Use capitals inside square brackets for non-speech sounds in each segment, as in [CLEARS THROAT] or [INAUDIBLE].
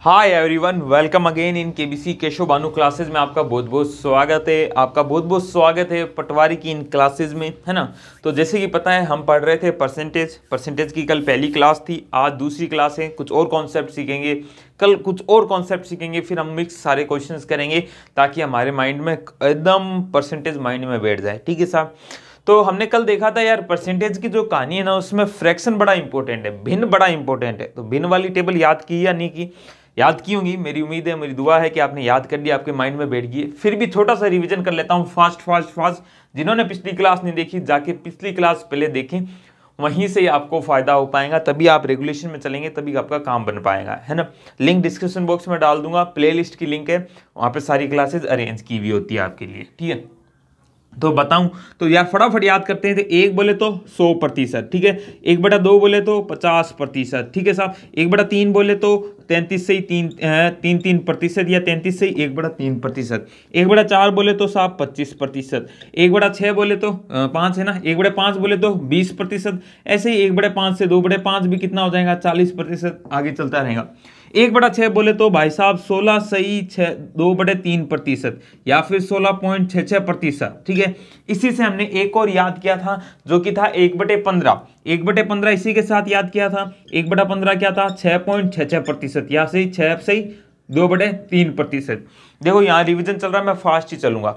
hi everyone welcome again in KBC Keshav Banu classes में आपका बहुत बहुत स्वागत है आपका बहुत बहुत स्वागत है पटवारी की इन क्लासेज में है ना तो जैसे कि पता है हम पढ़ रहे थे परसेंटेज परसेंटेज की कल पहली क्लास थी आज दूसरी क्लास है कुछ और कॉन्सेप्ट सीखेंगे कल कुछ और कॉन्सेप्ट सीखेंगे फिर हम मिक्स सारे क्वेश्चन करेंगे ताकि हमारे माइंड में एकदम परसेंटेज माइंड में बैठ जाए ठीक है साहब तो हमने कल देखा था यार परसेंटेज की जो कहानी है ना उसमें फ्रैक्शन बड़ा इंपॉर्टेंट है भिन्न बड़ा इंपॉर्टेंट है तो भिन्न वाली टेबल याद की या नहीं की याद की होंगी मेरी उम्मीद है मेरी दुआ है कि आपने याद कर लिया आपके माइंड में बैठ गई फिर भी छोटा सा रिविजन कर लेता हूँ फास्ट फास्ट फास्ट जिन्होंने पिछली क्लास नहीं देखी जाके पिछली क्लास पहले देखें वहीं से आपको फ़ायदा हो पाएगा तभी आप रेगुलेशन में चलेंगे तभी आपका काम बन पाएगा है ना लिंक डिस्क्रिप्शन बॉक्स में डाल दूंगा प्लेलिस्ट की लिंक है वहाँ पर सारी क्लासेज अरेंज की हुई होती है आपके लिए ठीक है तो बताऊं तो यार फटाफट याद करते हैं तो एक बोले तो सौ प्रतिशत ठीक है एक बटा दो बोले तो पचास प्रतिशत ठीक है साहब एक बटा तीन बोले तो तैंतीस से ही तीन तीन तीन प्रतिशत या तैंतीस से ही एक बड़ा तीन प्रतिशत एक बड़ा चार बोले तो साहब पच्चीस प्रतिशत एक बड़ा छः बोले तो पाँच है ना एक बड़े पाँच बोले तो बीस प्रतिशत ऐसे ही एक बड़े पाँच से दो बड़े पाँच भी कितना हो जाएगा चालीस प्रतिशत आगे चलता रहेगा एक बटा छः बोले तो भाई साहब सोलह सही छः दो बटे तीन प्रतिशत या फिर सोलह पॉइंट छः छः प्रतिशत ठीक है इसी से हमने एक और याद किया था जो कि था एक बटे पंद्रह एक बटे पंद्रह इसी के साथ याद किया था एक बटा पंद्रह क्या था छः पॉइंट छः छः प्रतिशत या सही छः सही दो बटे तीन प्रतिशत देखो यहाँ रिविजन चल रहा है मैं फास्ट ही चलूंगा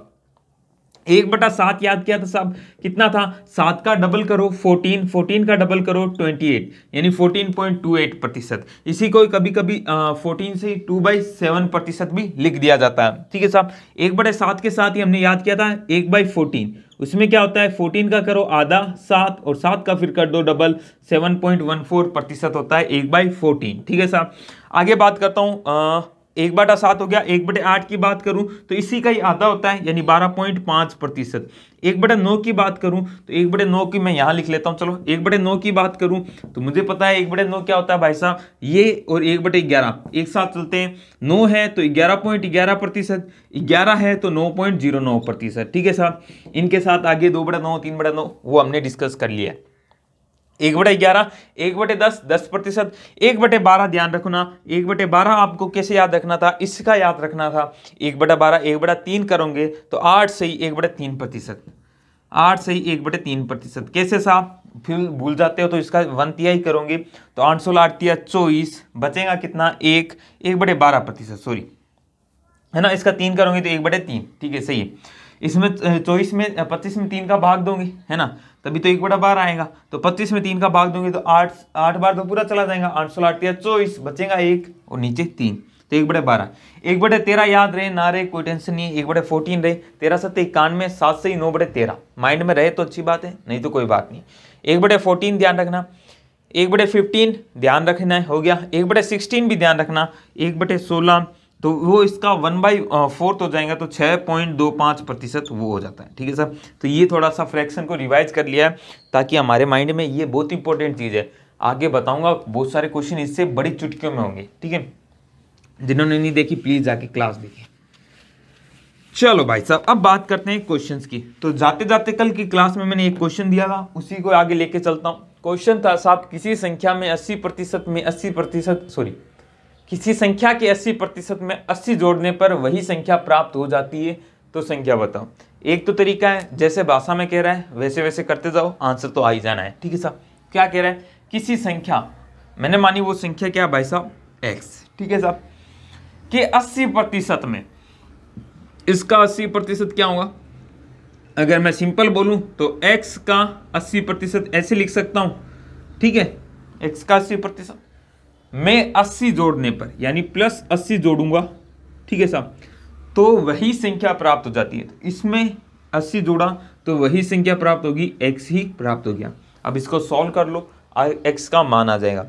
एक बटा सात याद किया था साहब कितना था सात का डबल करो फोर्टीन फोर्टीन का डबल करो ट्वेंटी एट यानी फोर्टीन पॉइंट टू एट प्रतिशत इसी को कभी कभी फोर्टीन से टू बाई सेवन प्रतिशत भी लिख दिया जाता है ठीक है साहब एक बटे सात के साथ ही हमने याद किया था एक बाई फोर्टीन उसमें क्या होता है फोर्टीन का करो आधा सात और सात का फिर कर दो double seven point one four प्रतिशत होता है एक बाई ठीक है साहब आगे बात करता हूँ एक बटा सात हो गया एक बटे आठ की बात करूं तो इसी का ही आधा होता है यानी बारह पॉइंट पांच प्रतिशत एक बटे नौ की बात करूं तो एक बटे नौ की मैं यहां लिख लेता हूं चलो एक बटे नौ की बात करूं तो मुझे पता है एक बटे नौ क्या होता है भाई साहब ये और एक बटे ग्यारह एक साथ चलते हैं नौ है तो ग्यारह पॉइंट ग्यारह प्रतिशत ग्यारह है तो नौ पॉइंट जीरो नौ प्रतिशत ठीक है साहब इनके साथ आगे दो बटे नौ तीन बटा नौ वो हमने डिस्कस कर लिया एक बटे ग्यारह एक बटे दस दस प्रतिशत एक बटे बारह ध्यान रखना एक बटे बारह आपको कैसे याद रखना था इसका याद रखना था एक बटा बारह एक बटा तीन करोगे तो आठ से ही एक बटे तीन प्रतिशत आठ से ही एक बटे तीन प्रतिशत कैसे साहब फिर भूल जाते हो तो इसका वन तिया ही करोगे तो आठ सोलह आठ तिया चौबीस बचेगा कितना एक एक बटे बारह प्रतिशत सॉरी है ना इसका तीन करोगे तो एक बटे तीन ठीक है सही है इसमें चौबीस में पच्चीस में तीन का भाग दोगे है ना तभी तो एक बड़ा बार आएगा तो पच्चीस में तीन का भाग दूंगे तो आठ आठ बार तो पूरा चला जाएगा आठ सौ आठ या चौबीस बचेगा एक और नीचे तीन तो एक बड़े बारह एक बड़े तेरह याद रहे ना रहे कोई टेंशन नहीं एक बड़े फोर्टीन रहे तेरह सत्य इक्यानवे सात से ही नौ बड़े तेरह माइंड में रहे तो अच्छी बात है नहीं तो कोई बात नहीं एक बड़े फोर्टीन ध्यान रखना एक बटे फिफ्टीन ध्यान रखना है हो गया एक बटे सिक्सटीन भी ध्यान रखना एक बटे सोलह तो वो इसका वन बाई फोर्थ हो जाएगा तो छः पॉइंट दो पाँच प्रतिशत वो हो जाता है ठीक है सर तो ये थोड़ा सा फ्रैक्शन को रिवाइज कर लिया है ताकि हमारे माइंड में ये बहुत इंपॉर्टेंट चीज़ है आगे बताऊंगा बहुत सारे क्वेश्चन इससे बड़ी चुटकियों में होंगे ठीक है जिन्होंने नहीं देखी प्लीज़ जाके क्लास देखिए चलो भाई साहब अब बात करते हैं क्वेश्चंस की तो जाते जाते कल की क्लास में मैंने एक क्वेश्चन दिया था उसी को आगे लेके चलता हूँ क्वेश्चन था साहब किसी संख्या में अस्सी प्रतिशत में अस्सी प्रतिशत सॉरी किसी संख्या के 80 प्रतिशत में 80 जोड़ने पर वही संख्या प्राप्त हो जाती है तो संख्या बताओ एक तो तरीका है जैसे भाषा में कह रहा है वैसे वैसे करते जाओ आंसर तो आ ही जाना है ठीक है साहब क्या कह रहा है किसी संख्या मैंने मानी वो संख्या क्या भाई साहब एक्स ठीक है साहब कि अस्सी प्रतिशत में इसका अस्सी प्रतिशत क्या होगा अगर मैं सिंपल बोलूं तो एक्स का अस्सी प्रतिशत ऐसे लिख सकता हूं ठीक है एक्स का अस्सी प्रतिशत मैं 80 जोड़ने पर यानी प्लस 80 जोड़ूंगा ठीक है साहब तो वही संख्या प्राप्त हो जाती है तो इसमें 80 जोड़ा तो वही संख्या प्राप्त होगी x ही प्राप्त हो गया अब इसको सॉल्व कर लो x का मान आ जाएगा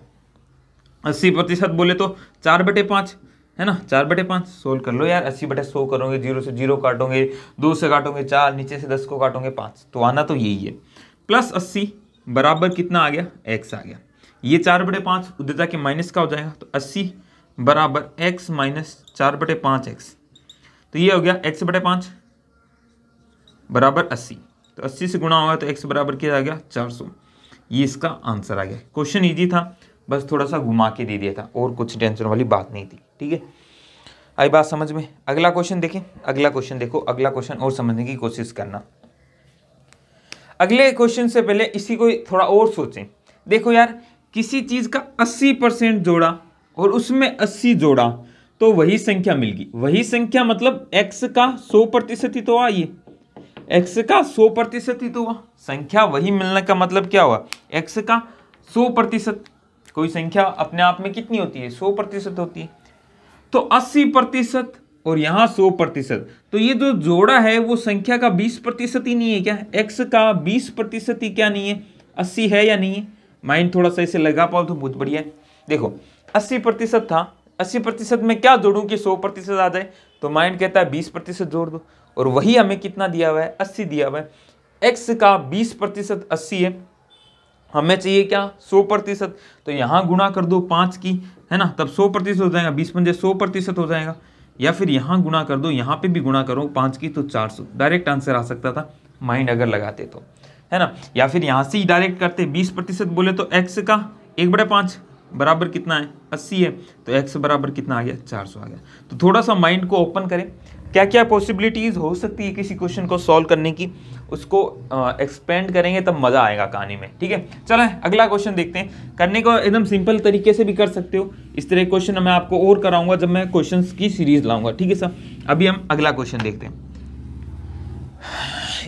80 प्रतिशत बोले तो चार बटे पाँच है ना चार बटे पाँच सोल्व कर लो यार अस्सी बटे सौ करोगे जीरो से जीरो काटोगे दो से काटोगे चार नीचे से दस को काटोगे पाँच तो आना तो यही है प्लस अस्सी बराबर कितना आ गया एक्स आ गया ये चार बटे पाँच उद्यता के माइनस का हो जाएगा तो अस्सी बराबर एक्स माइनस चार बटे पाँच एक्स तो ये हो गया एक्स बटे पाँच बराबर अस्सी तो अस्सी से गुणा होगा तो एक्स बराबर किया आ गया चार सौ ये इसका आंसर आ गया क्वेश्चन ईजी था बस थोड़ा सा घुमा के दे दिया था और कुछ टेंशन वाली बात नहीं थी ठीक है आई बात समझ में अगला क्वेश्चन देखें अगला क्वेश्चन देखो अगला क्वेश्चन और समझने की कोशिश करना अगले क्वेश्चन से पहले इसी को थोड़ा और सोचें देखो यार किसी चीज़ का 80 परसेंट जोड़ा और उसमें 80 जोड़ा तो वही संख्या मिलगी वही संख्या मतलब x का 100 प्रतिशत ही तो हुआ ये x का 100 प्रतिशत ही तो हुआ संख्या वही मिलने का मतलब क्या हुआ x का 100 प्रतिशत कोई संख्या अपने आप में कितनी होती है 100 प्रतिशत होती है तो 80 प्रतिशत और यहाँ 100 प्रतिशत तो ये जो जोड़ा है वो संख्या का 20 प्रतिशत ही नहीं है क्या x का 20 प्रतिशत ही क्या नहीं है 80 है या नहीं है माइंड थोड़ा सा इसे लगा पाओ तो बहुत बढ़िया देखो अस्सी प्रतिशत था अस्सी प्रतिशत में क्या जोड़ू कि सौ प्रतिशत आ जाए तो माइंड कहता है बीस प्रतिशत जोड़ दो और वही हमें कितना दिया हुआ है अस्सी दिया हुआ है एक्स का बीस प्रतिशत अस्सी है हमें चाहिए क्या सौ प्रतिशत तो यहाँ गुणा कर दो पाँच की है ना तब सौ प्रतिशत हो जाएगा बीस पंजे सौ प्रतिशत हो जाएगा या फिर यहाँ गुणा कर दो यहाँ पे भी गुणा करो पाँच की तो चार सौ डायरेक्ट आंसर आ सकता था माइंड अगर लगाते तो है ना या फिर यहाँ से ही डायरेक्ट करते बीस प्रतिशत बोले तो एक्स का एक बड़े पाँच बराबर कितना है अस्सी है तो एक्स बराबर कितना आ गया चार सौ आ गया तो थोड़ा सा माइंड को ओपन करें क्या क्या पॉसिबिलिटीज़ हो सकती है किसी क्वेश्चन को सॉल्व करने की उसको एक्सपेंड करेंगे तब मज़ा आएगा कहानी में ठीक है चलें अगला क्वेश्चन देखते हैं करने को एकदम सिंपल तरीके से भी कर सकते हो इस तरह क्वेश्चन मैं आपको और कराऊंगा जब मैं क्वेश्चन की सीरीज लाऊंगा ठीक है सर अभी हम अगला क्वेश्चन देखते हैं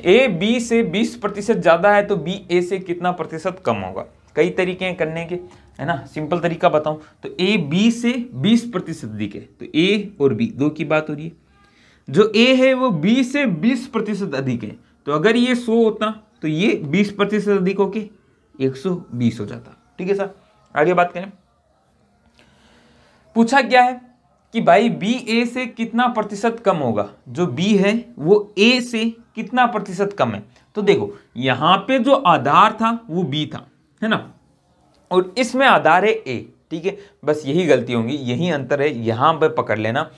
ए बी से 20 प्रतिशत ज़्यादा है तो बी ए से कितना प्रतिशत कम होगा कई तरीके हैं करने के है ना सिंपल तरीका बताऊं तो ए बी से 20 प्रतिशत अधिक है तो ए और बी दो की बात हो रही है जो ए है वो बी से 20 प्रतिशत अधिक है तो अगर ये 100 होता तो ये 20 प्रतिशत अधिक होके 120 हो जाता ठीक है सर आगे बात करें पूछा क्या है कि भाई बी ए से कितना प्रतिशत कम होगा जो बी है वो ए से कितना प्रतिशत कम है तो देखो यहां पे जो आधार था वो बी था है ना और इसमें आधार है ए ठीक है बस यही गलती होंगी यही अंतर है यहां पर पकड़ लेना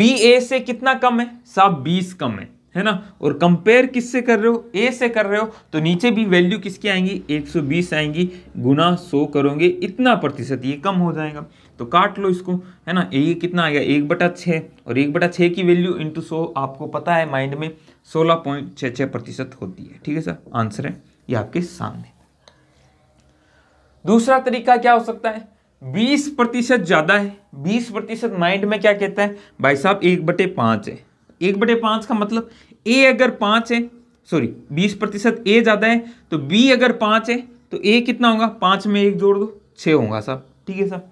बी ए से कितना कम है साहब बीस कम है है ना और कंपेयर किससे कर रहे हो ए से कर रहे हो तो नीचे भी वैल्यू किसकी आएंगी 120 आएंगी गुना 100 करोगे इतना प्रतिशत ये कम हो जाएगा तो काट लो इसको है ना ये कितना आ गया एक बटा छः और एक बटा छः की वैल्यू इंटू सो आपको पता है माइंड में सोलह पॉइंट छः छः प्रतिशत होती है ठीक है सर आंसर है ये आपके सामने दूसरा तरीका क्या हो सकता है बीस प्रतिशत ज़्यादा है बीस प्रतिशत माइंड में क्या कहता है भाई साहब एक बटे पाँच है एक बटे पाँच का मतलब ए अगर पाँच है सॉरी बीस प्रतिशत ए ज़्यादा है तो बी अगर पाँच है तो ए कितना होगा पाँच में एक जोड़ दो छः होगा साहब ठीक है साहब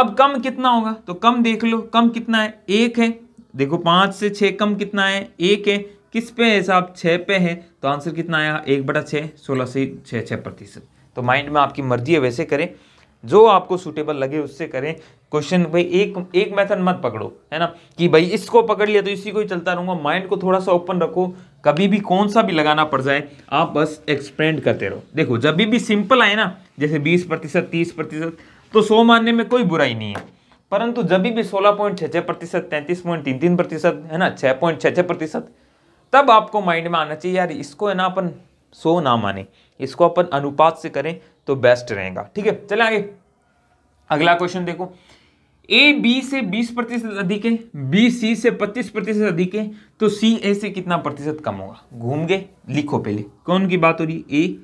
अब कम कितना होगा तो कम देख लो कम कितना है एक है देखो पाँच से छः कम कितना है एक है किस पे है साहब छः पे है तो आंसर कितना आया एक बटा छः सोलह से छः छः प्रतिशत तो माइंड में आपकी मर्जी है वैसे करें जो आपको सूटेबल लगे उससे करें क्वेश्चन भाई एक एक मेथड मत पकड़ो है ना कि भाई इसको पकड़ लिया तो इसी को ही चलता रहूँगा माइंड को थोड़ा सा ओपन रखो कभी भी कौन सा भी लगाना पड़ जाए आप बस एक्सपेंड करते रहो देखो जब भी सिंपल आए ना जैसे बीस प्रतिशत तीस प्रतिशत तो सौ मानने में कोई बुराई नहीं है परंतु जब भी सोलह पॉइंट छः छः प्रतिशत तैंतीस पॉइंट तीन तीन प्रतिशत है ना छः पॉइंट छः छः प्रतिशत तब आपको माइंड में आना चाहिए यार इसको है ना अपन सो ना माने इसको अपन अनुपात से करें तो बेस्ट रहेगा ठीक है चले आगे अगला क्वेश्चन देखो ए बी से 20 प्रतिशत अधिक है बी सी से 25 प्रतिशत अधिक है तो सी ए से कितना प्रतिशत कम होगा घूम गए लिखो पहले कौन की बात हो रही है ए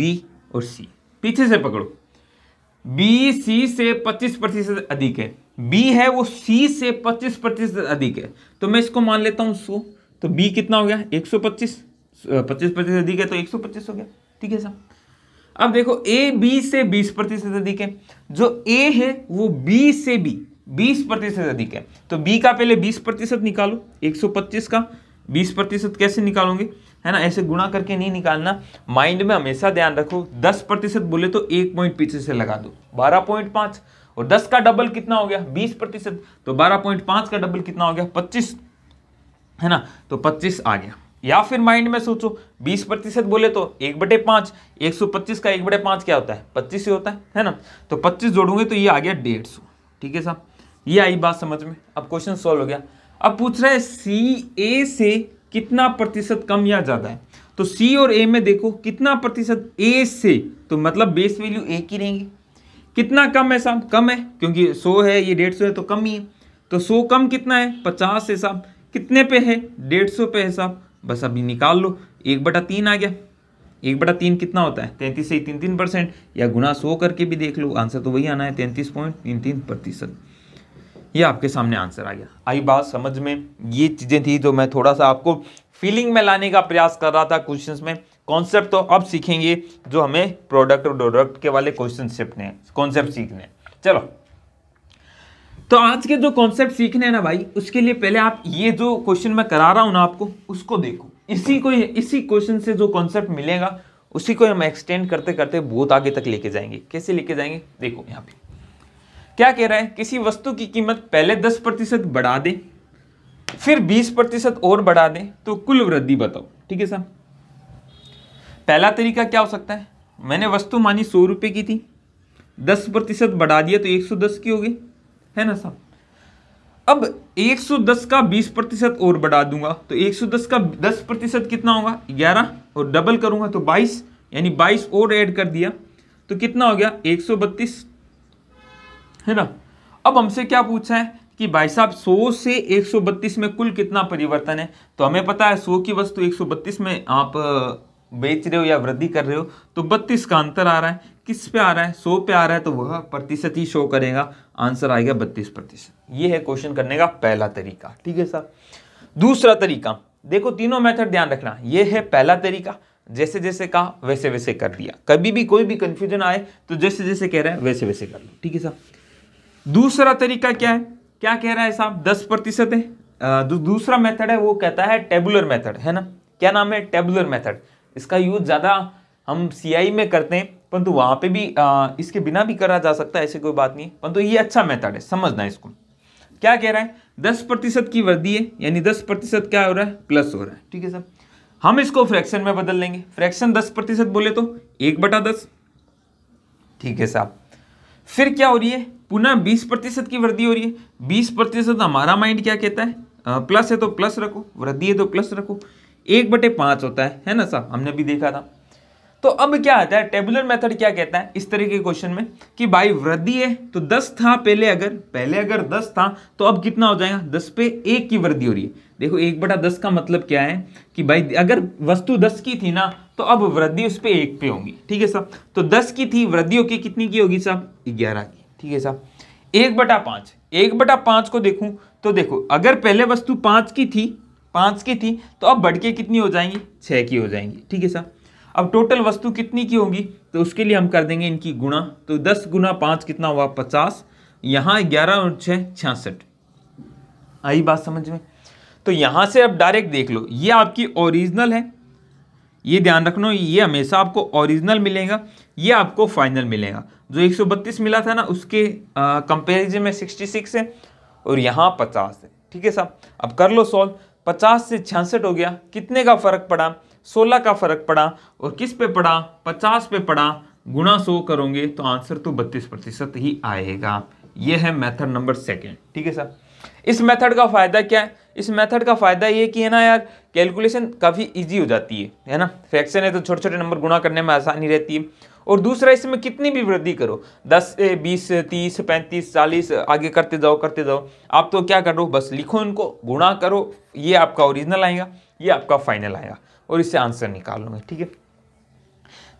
बी और सी पीछे से पकड़ो बी सी से 25 प्रतिशत अधिक है बी है वो सी से 25 प्रतिशत अधिक है तो मैं इसको मान लेता हूँ सो तो बी कितना हो गया 125 25 प्रतिशत अधिक है तो 125 हो गया ठीक है सर अब देखो ए बी से 20 प्रतिशत अधिक है जो ए है वो बी से बी 20 प्रतिशत अधिक है तो बी का पहले 20 प्रतिशत निकालो पच्चीस का बीस प्रतिशत कैसे निकालोगे है ना ऐसे गुणा करके नहीं निकालना माइंड में हमेशा ध्यान रखो दस प्रतिशत बोले तो एक पॉइंट पीछे से लगा दो बारह पॉइंट और दस का डबल कितना हो गया बीस प्रतिशत तो बारह पॉइंट का डबल कितना हो गया पच्चीस है ना तो पच्चीस आ गया या फिर माइंड में सोचो बीस प्रतिशत बोले तो एक बटे पांच एक सौ पच्चीस का एक बटे पांच क्या होता है पच्चीस ही होता है है ना तो पच्चीस जोड़ोगे तो ये आ गया डेढ़ सौ ठीक है साहब ये आई बात समझ में अब क्वेश्चन सोल्व हो गया अब पूछ रहे हैं सी ए से कितना प्रतिशत कम या ज़्यादा है तो सी और ए में देखो कितना प्रतिशत ए से तो मतलब बेस वैल्यू एक ही रहेंगे कितना कम है साहब कम है क्योंकि सो है ये डेढ़ सौ है तो कम ही है तो सो कम कितना है पचास है साहब कितने पे है डेढ़ सौ पे है साहब बस अभी निकाल लो एक बटा तीन आ गया एक बटा तीन कितना होता है तैंतीस से तीन तीन परसेंट या गुना सो करके भी देख लो आंसर तो वही आना है तैंतीस पॉइंट तीन तीन प्रतिशत ये आपके सामने आंसर आ गया आई बात समझ में ये चीज़ें थी जो मैं थोड़ा सा आपको फीलिंग में लाने का प्रयास कर रहा था क्वेश्चंस में कॉन्सेप्ट तो अब सीखेंगे जो हमें प्रोडक्ट और प्रोडक्ट के वाले क्वेश्चन सीखने कॉन्सेप्ट सीखने चलो तो आज के जो कॉन्सेप्ट सीखने हैं ना भाई उसके लिए पहले आप ये जो क्वेश्चन मैं करा रहा हूं ना आपको उसको देखो इसी को इसी क्वेश्चन से जो कॉन्सेप्ट मिलेगा उसी को हम एक्सटेंड करते करते बहुत आगे तक लेके जाएंगे कैसे लेके जाएंगे देखो यहाँ पे क्या कह रहा है किसी वस्तु की कीमत पहले दस प्रतिशत बढ़ा दें फिर बीस प्रतिशत और बढ़ा दें तो कुल वृद्धि बताओ ठीक है सर पहला तरीका क्या हो सकता है मैंने वस्तु मानी सौ रुपये की थी दस प्रतिशत बढ़ा दिया तो एक सौ दस की होगी है ना साहब अब 110 का 20 प्रतिशत और बढ़ा दूंगा तो 110 का 10 प्रतिशत कितना होगा 11 और डबल करूंगा तो 22 यानी 22 और ऐड कर दिया तो कितना हो गया 132 है ना अब हमसे क्या पूछा है कि भाई साहब 100 से 132 में कुल कितना परिवर्तन है तो हमें पता है 100 की वस्तु 132 में आप बेच रहे हो या वृद्धि कर रहे हो तो 32 का अंतर आ रहा है किस पे आ रहा है 100 पे आ रहा है तो वह प्रतिशत ही शो करेगा आंसर आएगा 32 प्रतिशत ये है क्वेश्चन करने का पहला तरीका ठीक है साहब दूसरा तरीका देखो तीनों मेथड ध्यान रखना यह है पहला तरीका जैसे जैसे कहा वैसे वैसे कर दिया कभी भी कोई भी कंफ्यूजन आए तो जैसे जैसे कह रहे हैं वैसे वैसे कर लो ठीक है साहब दूसरा तरीका क्या है क्या कह रहा है साहब दस प्रतिशत है दू, दूसरा मेथड है वो कहता है टेबुलर मेथड है ना क्या नाम है टेबुलर मेथड इसका यूज ज़्यादा हम सीआई में करते हैं परंतु वहाँ पे भी आ, इसके बिना भी करा जा सकता है ऐसी कोई बात नहीं परंतु ये अच्छा मेथड है समझना इसको क्या कह रहा है दस प्रतिशत की वृद्धि है यानी दस प्रतिशत क्या हो रहा है प्लस हो रहा है ठीक है सर हम इसको फ्रैक्शन में बदल लेंगे फ्रैक्शन दस प्रतिशत बोले तो एक बटा दस ठीक है साहब फिर क्या हो रही है पुनः बीस प्रतिशत की वृद्धि हो रही है बीस प्रतिशत हमारा माइंड क्या कहता है आ, प्लस है तो प्लस रखो वृद्धि है तो प्लस रखो एक बटे पाँच होता है है ना सर हमने भी देखा था तो अब क्या आता है टेबुलर मेथड क्या कहता है इस तरह के क्वेश्चन में कि भाई वृद्धि है तो दस था पहले अगर पहले अगर दस था तो अब कितना हो जाएगा दस पे एक की वृद्धि हो रही है देखो एक बटा दस का मतलब क्या है कि भाई अगर वस्तु दस की थी ना तो अब वृद्धि उस पर एक पे होगी ठीक है साहब तो दस की थी वृद्धि होगी कितनी की होगी साहब ग्यारह की ठीक है साहब एक बटा पाँच एक बटा पाँच को देखूं तो देखो अगर पहले वस्तु पाँच की थी पाँच की थी तो अब बढ़ के कितनी हो जाएंगी छः की हो जाएंगी ठीक है साहब अब टोटल वस्तु कितनी की होगी तो उसके लिए हम कर देंगे इनकी गुणा तो दस गुना पाँच कितना हुआ पचास यहाँ ग्यारह और छः छियासठ आई बात समझ में तो यहाँ से अब डायरेक्ट देख लो ये आपकी ओरिजिनल है ये ध्यान रखना ये हमेशा आपको ओरिजिनल मिलेगा ये आपको फाइनल मिलेगा जो 132 मिला था ना उसके कंपेरिजन में 66 है और यहाँ 50 है ठीक है साहब अब कर लो सॉल्व 50 से छियासठ हो गया कितने का फ़र्क पड़ा 16 का फ़र्क पड़ा और किस पे पड़ा 50 पे पड़ा गुणा सो करोगे तो आंसर तो बत्तीस प्रतिशत ही आएगा ये है मेथड नंबर सेकेंड ठीक है साहब इस मेथड का फ़ायदा क्या है इस मेथड का फ़ायदा ये कि है ना यार कैलकुलेशन काफ़ी इजी हो जाती है है ना फ्रैक्शन है तो छोटे छोटे नंबर गुणा करने में आसानी रहती है और दूसरा इसमें कितनी भी वृद्धि करो दस बीस तीस पैंतीस चालीस आगे करते जाओ करते जाओ आप तो क्या करो बस लिखो इनको गुणा करो ये आपका ओरिजिनल आएगा ये आपका फाइनल आएगा और इससे आंसर निकालोगे ठीक है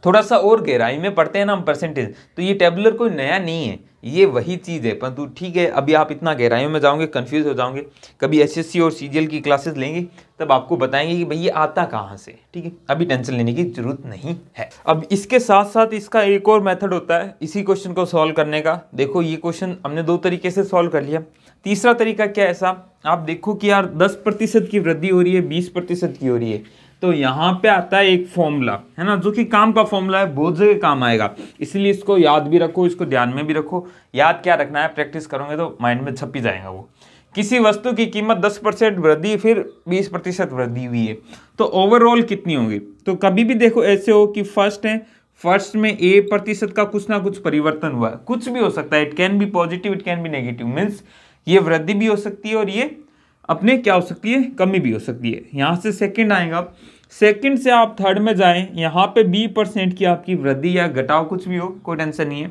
थोड़ा सा और गहराई में पढ़ते हैं ना हम परसेंटेज तो ये टेबुलर कोई नया नहीं है ये वही चीज़ है परंतु ठीक है अभी आप इतना गहराइयों में जाओगे कन्फ्यूज़ हो जाओगे कभी एसएससी और सीजीएल की क्लासेस लेंगे तब आपको बताएंगे कि भाई ये आता कहाँ से ठीक है अभी टेंशन लेने की जरूरत नहीं है अब इसके साथ साथ इसका एक और मेथड होता है इसी क्वेश्चन को सॉल्व करने का देखो ये क्वेश्चन हमने दो तरीके से सॉल्व कर लिया तीसरा तरीका क्या ऐसा आप देखो कि यार दस प्रतिशत की वृद्धि हो रही है बीस प्रतिशत की हो रही है तो यहाँ पे आता है एक फॉर्मूला है ना जो कि काम का फॉर्मूला है बहुत जगह काम आएगा इसलिए इसको याद भी रखो इसको ध्यान में भी रखो याद क्या रखना है प्रैक्टिस करोगे तो माइंड में छपी जाएगा वो किसी वस्तु की कीमत 10 परसेंट वृद्धि फिर 20 प्रतिशत वृद्धि हुई है तो ओवरऑल कितनी होगी तो कभी भी देखो ऐसे हो कि फर्स्ट है फर्स्ट में ए प्रतिशत का कुछ ना कुछ परिवर्तन हुआ कुछ भी हो सकता है it can be positive it can be negative means ये वृद्धि भी हो सकती है और ये अपने क्या हो सकती है कमी भी हो सकती है यहाँ से सेकंड आएगा सेकंड से आप थर्ड में जाएं यहाँ पे बी परसेंट की आपकी वृद्धि या घटाव कुछ भी हो कोई टेंशन नहीं है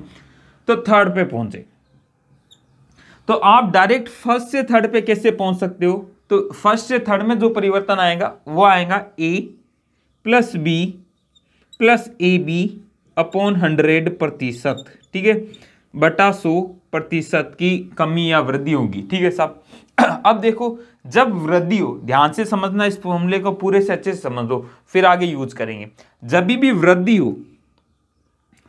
तो थर्ड पे पहुंचे तो आप डायरेक्ट फर्स्ट से थर्ड पे कैसे पहुंच सकते हो तो फर्स्ट से थर्ड में जो परिवर्तन आएगा वो आएगा A plus B plus A B upon hundred प्रतिशत ठीक है बटा सौ प्रतिशत की कमी या वृद्धि होगी ठीक है साहब [CLEARS THROAT] अब देखो जब वृद्धि हो ध्यान से समझना इस फॉर्मूले को पूरे से अच्छे से समझ लो फिर आगे यूज करेंगे जब भी वृद्धि हो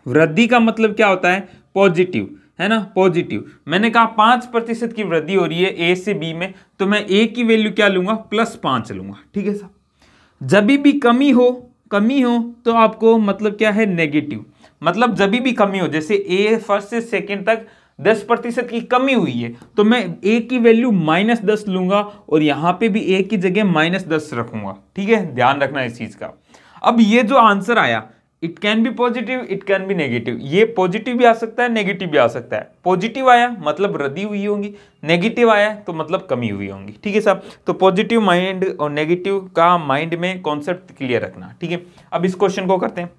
वृद्धि का मतलब क्या होता है पॉजिटिव है ना पॉजिटिव मैंने कहा पांच प्रतिशत की वृद्धि हो रही है ए से बी में तो मैं ए की वैल्यू क्या लूंगा प्लस पांच लूंगा ठीक है सर जब भी कमी हो कमी हो तो आपको मतलब क्या है नेगेटिव मतलब जब भी कमी हो जैसे ए फर्स्ट से सेकेंड तक दस प्रतिशत की कमी हुई है तो मैं ए की वैल्यू माइनस दस लूंगा और यहां पे भी ए की जगह माइनस दस रखूंगा ठीक है ध्यान रखना इस चीज़ का अब ये जो आंसर आया it can be positive it can be negative ये पॉजिटिव भी आ सकता है नेगेटिव भी आ सकता है पॉजिटिव आया मतलब रद्दी हुई होंगी नेगेटिव आया तो मतलब कमी हुई होंगी ठीक है साहब तो पॉजिटिव माइंड और नेगेटिव का माइंड में कॉन्सेप्ट क्लियर रखना ठीक है अब इस क्वेश्चन को करते हैं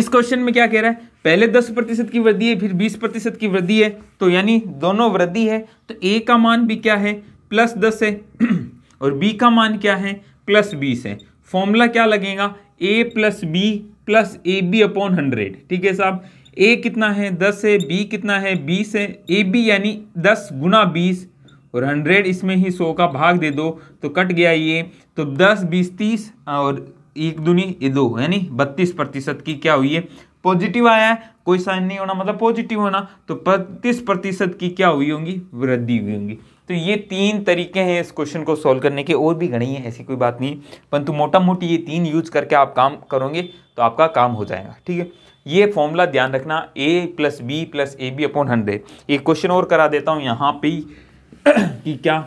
इस क्वेश्चन में क्या कह रहा है पहले दस प्रतिशत की वृद्धि है फिर बीस प्रतिशत की वृद्धि है तो यानी दोनों वृद्धि है तो ए का मान भी क्या है प्लस दस है [CLEARS THROAT] और बी का मान क्या है प्लस बीस है फॉर्मूला क्या लगेगा A plus B plus A B upon hundred ठीक है साहब ए कितना है दस है बी कितना है बीस है ए बी यानी दस गुना बीस और हंड्रेड इसमें ही सौ का भाग दे दो तो कट गया ये तो दस बीस तीस और एक दुनी ये दो यानी बत्तीस प्रतिशत की क्या हुई है पॉजिटिव आया है कोई साइन नहीं होना मतलब पॉजिटिव होना तो बत्तीस प्रतिशत की क्या हुई होंगी वृद्धि हुई होंगी तो ये तीन तरीके हैं इस क्वेश्चन को सॉल्व करने के और भी घड़ी है ऐसी कोई बात नहीं परंतु मोटा मोटी ये तीन यूज करके आप काम करोगे तो आपका काम हो जाएगा ठीक है ये फॉर्मूला ध्यान रखना A plus B plus A B upon hundred एक क्वेश्चन और करा देता हूं यहाँ पे [CLEARS THROAT] कि क्या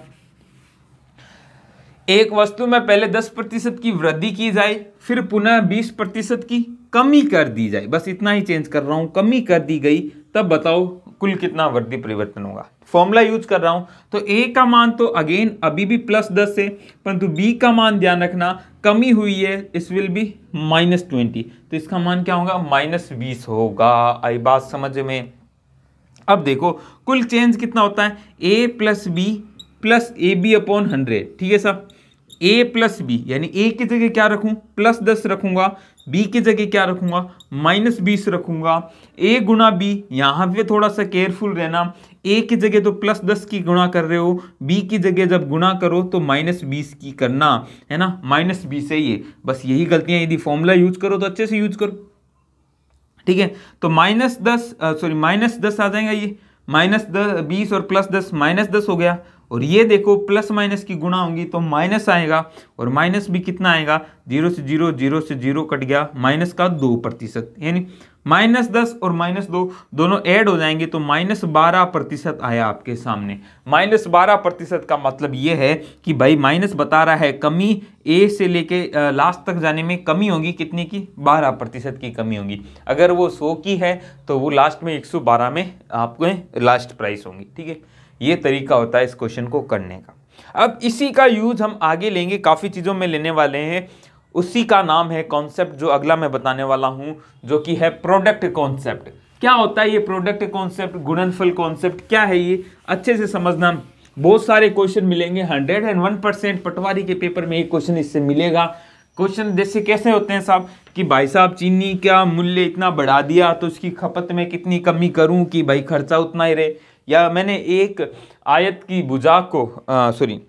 एक वस्तु में पहले 10 प्रतिशत की वृद्धि की जाए फिर पुनः 20 प्रतिशत की कमी कर दी जाए बस इतना ही चेंज कर रहा हूँ कमी कर दी गई तब बताओ कुल कितना वृद्धि परिवर्तन होगा फॉर्मूला यूज कर रहा हूं तो ए का मान तो अगेन अभी भी प्लस दस है परंतु बी का मान ध्यान रखना कमी हुई है इस विल बी माइनस ट्वेंटी तो इसका मान क्या होगा माइनस बीस होगा आई बात समझ में अब देखो कुल चेंज कितना होता है A plus B plus A B upon hundred ठीक है सर ए प्लस बी यानी ए की जगह क्या रखूं प्लस दस रखूंगा बी की जगह क्या रखूंगा माइनस बीस रखूंगा ए गुना बी यहां पे थोड़ा सा केयरफुल रहना ए की जगह तो प्लस दस की गुणा कर रहे हो बी की जगह जब गुणा करो तो माइनस बीस की करना है ना माइनस बीस है ये बस यही गलतियां यदि फॉर्मूला यूज करो तो अच्छे से यूज करो ठीक है तो माइनस दस सॉरी माइनस दस आ जाएगा ये माइनस दस बीस और प्लस दस माइनस दस हो गया और ये देखो प्लस माइनस की गुणा होंगी तो माइनस आएगा और माइनस भी कितना आएगा जीरो से जीरो जीरो से जीरो कट गया माइनस का दो प्रतिशत यानी माइनस दस और माइनस दो दोनों ऐड हो जाएंगे तो माइनस बारह प्रतिशत आया आपके सामने माइनस बारह प्रतिशत का मतलब ये है कि भाई माइनस बता रहा है कमी ए से लेके लास्ट तक जाने में कमी होगी कितनी की बारह प्रतिशत की कमी होगी अगर वो सौ की है तो वो लास्ट में एक सौ बारह में आपको लास्ट प्राइस होंगी ठीक है ये तरीका होता है इस क्वेश्चन को करने का अब इसी का यूज हम आगे लेंगे काफ़ी चीज़ों में लेने वाले हैं उसी का नाम है कॉन्सेप्ट जो अगला मैं बताने वाला हूँ जो कि है प्रोडक्ट कॉन्सेप्ट क्या होता है ये प्रोडक्ट कॉन्सेप्ट गुणनफल कॉन्सेप्ट क्या है ये अच्छे से समझना बहुत सारे क्वेश्चन मिलेंगे hundred and one percent patwari के पेपर में एक क्वेश्चन इससे मिलेगा क्वेश्चन जैसे कैसे होते हैं साहब कि भाई साहब चीनी का मूल्य इतना बढ़ा दिया तो उसकी खपत में कितनी कमी करूं कि भाई खर्चा उतना ही रहे या मैंने एक आयत की भुजा को सॉरी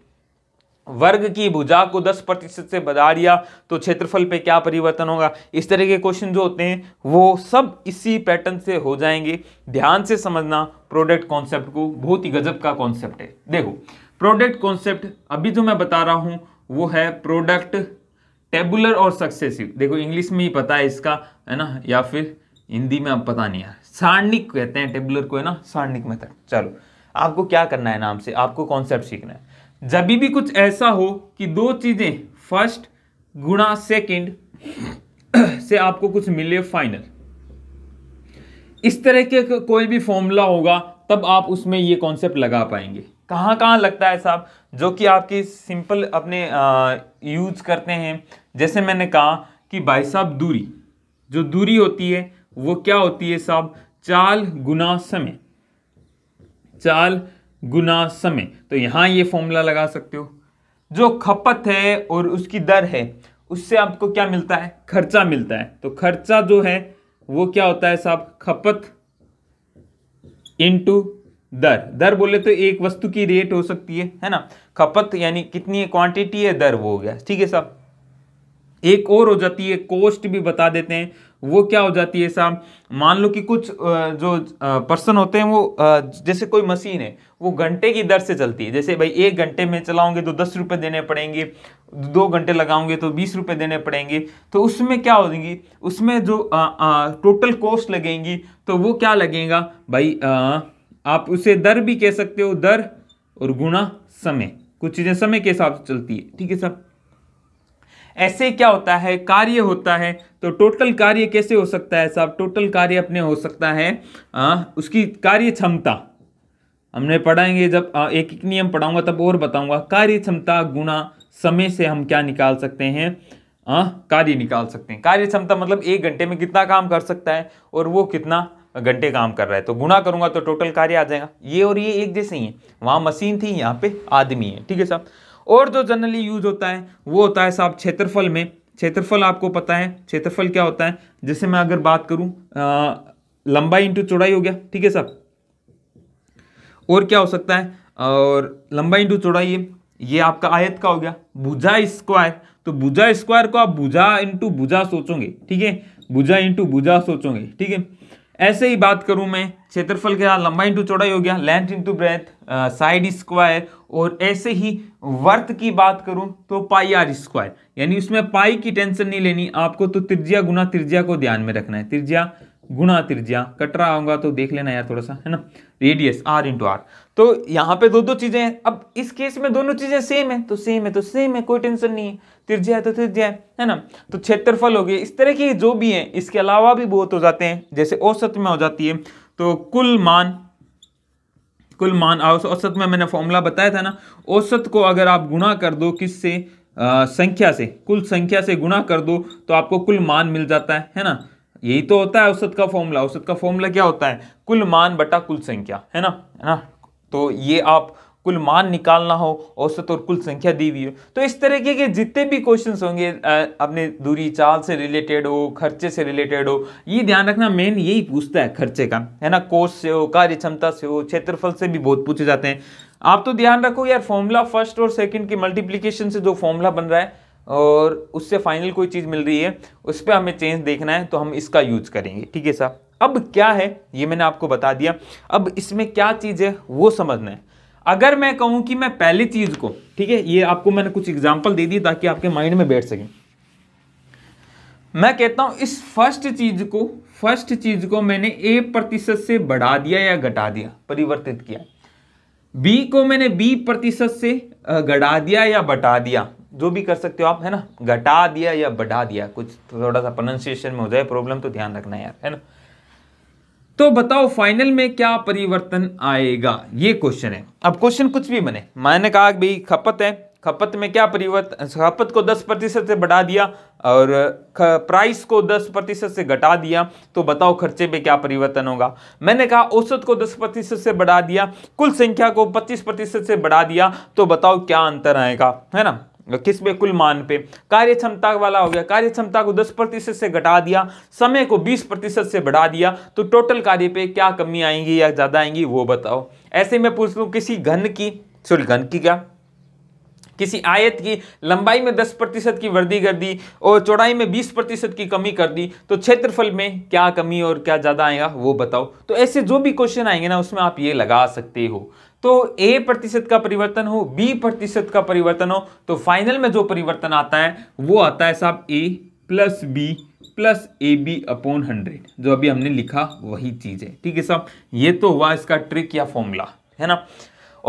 वर्ग की भुजा को 10 प्रतिशत से बढ़ा दिया तो क्षेत्रफल पे क्या परिवर्तन होगा इस तरह के क्वेश्चन जो होते हैं वो सब इसी पैटर्न से हो जाएंगे ध्यान से समझना प्रोडक्ट कॉन्सेप्ट को बहुत ही गजब का कॉन्सेप्ट है देखो प्रोडक्ट कॉन्सेप्ट अभी जो मैं बता रहा हूँ वो है प्रोडक्ट टेबुलर और सक्सेसिव देखो इंग्लिश में ही पता है इसका है ना या फिर हिंदी में अब पता नहीं है सारणिक कहते हैं टेबुलर को है ना सारणिक मेथड चलो आपको क्या करना है नाम से आपको कॉन्सेप्ट सीखना है जब भी कुछ ऐसा हो कि दो चीजें फर्स्ट गुणा सेकंड से आपको कुछ मिले फाइनल इस तरह के कोई भी फॉर्मूला होगा तब आप उसमें ये कॉन्सेप्ट लगा पाएंगे कहाँ कहाँ लगता है साहब जो कि आपकी सिंपल अपने यूज करते हैं जैसे मैंने कहा कि भाई साहब दूरी जो दूरी होती है वो क्या होती है साहब चाल गुना समय चाल गुना समय तो यहां ये फॉर्मूला लगा सकते हो जो खपत है और उसकी दर है उससे आपको क्या मिलता है खर्चा मिलता है तो खर्चा जो है वो क्या होता है साहब खपत इनटू दर दर बोले तो एक वस्तु की रेट हो सकती है है ना खपत यानी कितनी क्वांटिटी है दर वो हो गया ठीक है साहब एक और हो जाती है कोस्ट भी बता देते हैं वो क्या हो जाती है साहब मान लो कि कुछ जो पर्सन होते हैं वो जैसे कोई मशीन है वो घंटे की दर से चलती है जैसे भाई एक घंटे में चलाओगे तो दस रुपये देने पड़ेंगे दो घंटे लगाओगे तो बीस रुपये देने पड़ेंगे तो उसमें क्या हो जाएगी उसमें जो आ, आ, टोटल कॉस्ट लगेंगी तो वो क्या लगेगा भाई आ, आप उसे दर भी कह सकते हो दर और गुणा समय कुछ चीज़ें समय के हिसाब से चलती है ठीक है साहब ऐसे क्या होता है कार्य होता है तो टोटल कार्य कैसे हो सकता है साहब टोटल कार्य अपने हो सकता है आ, उसकी कार्य क्षमता हमने पढ़ाएंगे जब आ, एक एक नियम पढ़ाऊंगा तब और बताऊंगा कार्य क्षमता गुणा समय से हम क्या निकाल सकते हैं कार्य निकाल सकते हैं कार्य क्षमता मतलब एक घंटे में कितना काम कर सकता है और वो कितना घंटे काम कर रहा है तो गुणा करूंगा तो टोटल कार्य आ जाएगा ये और ये एक जैसे ही है वहाँ मशीन थी यहाँ पे आदमी है ठीक है साहब और जो जनरली यूज होता है वो होता है साहब क्षेत्रफल में क्षेत्रफल आपको पता है क्षेत्रफल क्या होता है जैसे मैं अगर बात करूं आ, लंबाई इंटू चौड़ाई हो गया ठीक है साहब और क्या हो सकता है और लंबाई इंटू चौड़ाई ये ये आपका आयत का हो गया भुजा स्क्वायर तो भुजा स्क्वायर को आप भुजा इंटू भुजा सोचोगे ठीक है भुजा इंटू भुजा सोचोगे ठीक है ऐसे ही बात करूं मैं क्षेत्रफल साथ लंबाई इंटू चौड़ाई हो गया length into breadth side square और ऐसे ही वर्थ की बात करूं तो पाई आर स्क्वायर यानी उसमें पाई की टेंशन नहीं लेनी आपको तो त्रिज्या गुना त्रिज्या को ध्यान में रखना है त्रिज्या गुणा त्रिज्या कट रहा होगा तो देख लेना यार थोड़ा सा है ना रेडियस आर इंटू आर तो यहाँ पे दो दो चीज़ें हैं अब इस केस में दोनों चीज़ें सेम तो है तो सेम है तो सेम है कोई टेंशन नहीं है त्रिज्या है तो त्रिज्या है है ना तो क्षेत्रफल हो गए इस तरह की जो भी हैं इसके अलावा भी बहुत हो जाते हैं जैसे औसत में हो जाती है तो कुल मान कुल मान औसत में मैंने फॉर्मूला बताया था ना औसत को अगर आप गुणा कर दो किससे संख्या से कुल संख्या से गुणा कर दो तो आपको कुल मान मिल जाता है है ना यही तो होता है औसत का फॉर्मूला औसत का फॉर्मूला क्या होता है कुल मान बटा कुल संख्या है ना है ना तो ये आप कुल मान निकालना हो औसत और कुल संख्या दी हुई हो तो इस तरीके के जितने भी क्वेश्चंस होंगे अपने दूरी चाल से रिलेटेड हो खर्चे से रिलेटेड हो ये ध्यान रखना मेन यही पूछता है खर्चे का है ना कोष से हो कार्य क्षमता से हो क्षेत्रफल से भी बहुत पूछे जाते हैं आप तो ध्यान रखो यार फॉर्मूला फर्स्ट और सेकेंड के मल्टीप्लीकेशन से जो फॉर्मूला बन रहा है और उससे फाइनल कोई चीज़ मिल रही है उस पर हमें चेंज देखना है तो हम इसका यूज करेंगे ठीक है साहब अब क्या है ये मैंने आपको बता दिया अब इसमें क्या चीज़ है वो समझना है अगर मैं कहूँ कि मैं पहली चीज़ को ठीक है ये आपको मैंने कुछ एग्जाम्पल दे दी ताकि आपके माइंड में बैठ सकें मैं कहता हूँ इस फर्स्ट चीज़ को फर्स्ट चीज़ को मैंने ए प्रतिशत से बढ़ा दिया या घटा दिया परिवर्तित किया बी को मैंने बी प्रतिशत से घटा दिया या बटा दिया जो भी कर सकते हो आप है ना घटा दिया या बढ़ा दिया कुछ थोड़ा सा प्रोनाउंसिएशन में हो जाए प्रॉब्लम तो ध्यान रखना यार है ना तो बताओ फाइनल में क्या परिवर्तन आएगा ये क्वेश्चन है अब क्वेश्चन कुछ भी बने मैंने कहा भाई खपत है खपत में क्या परिवर्तन खपत को 10 प्रतिशत से बढ़ा दिया और प्राइस को 10 प्रतिशत से घटा दिया तो बताओ खर्चे में क्या परिवर्तन होगा मैंने कहा औसत को 10 प्रतिशत से बढ़ा दिया कुल संख्या को 25 प्रतिशत से बढ़ा दिया तो बताओ क्या अंतर आएगा है ना किस पे कुल मान पे कार्य क्षमता वाला हो गया कार्य क्षमता को 10 प्रतिशत से घटा दिया समय को 20 प्रतिशत से बढ़ा दिया तो टोटल कार्य पे क्या कमी आएंगी या ज़्यादा आएंगी वो बताओ ऐसे में पूछ लू किसी घन की सॉरी घन की क्या किसी आयत की लंबाई में 10 प्रतिशत की वृद्धि कर दी और चौड़ाई में 20 प्रतिशत की कमी कर दी तो क्षेत्रफल में क्या कमी और क्या ज़्यादा आएगा वो बताओ तो ऐसे जो भी क्वेश्चन आएंगे ना उसमें आप ये लगा सकते हो तो ए प्रतिशत का परिवर्तन हो बी प्रतिशत का परिवर्तन हो तो फाइनल में जो परिवर्तन आता है वो आता है साहब A plus B plus A B upon hundred जो अभी हमने लिखा वही चीज है ठीक है साहब ये तो हुआ इसका ट्रिक या फॉर्मूला है ना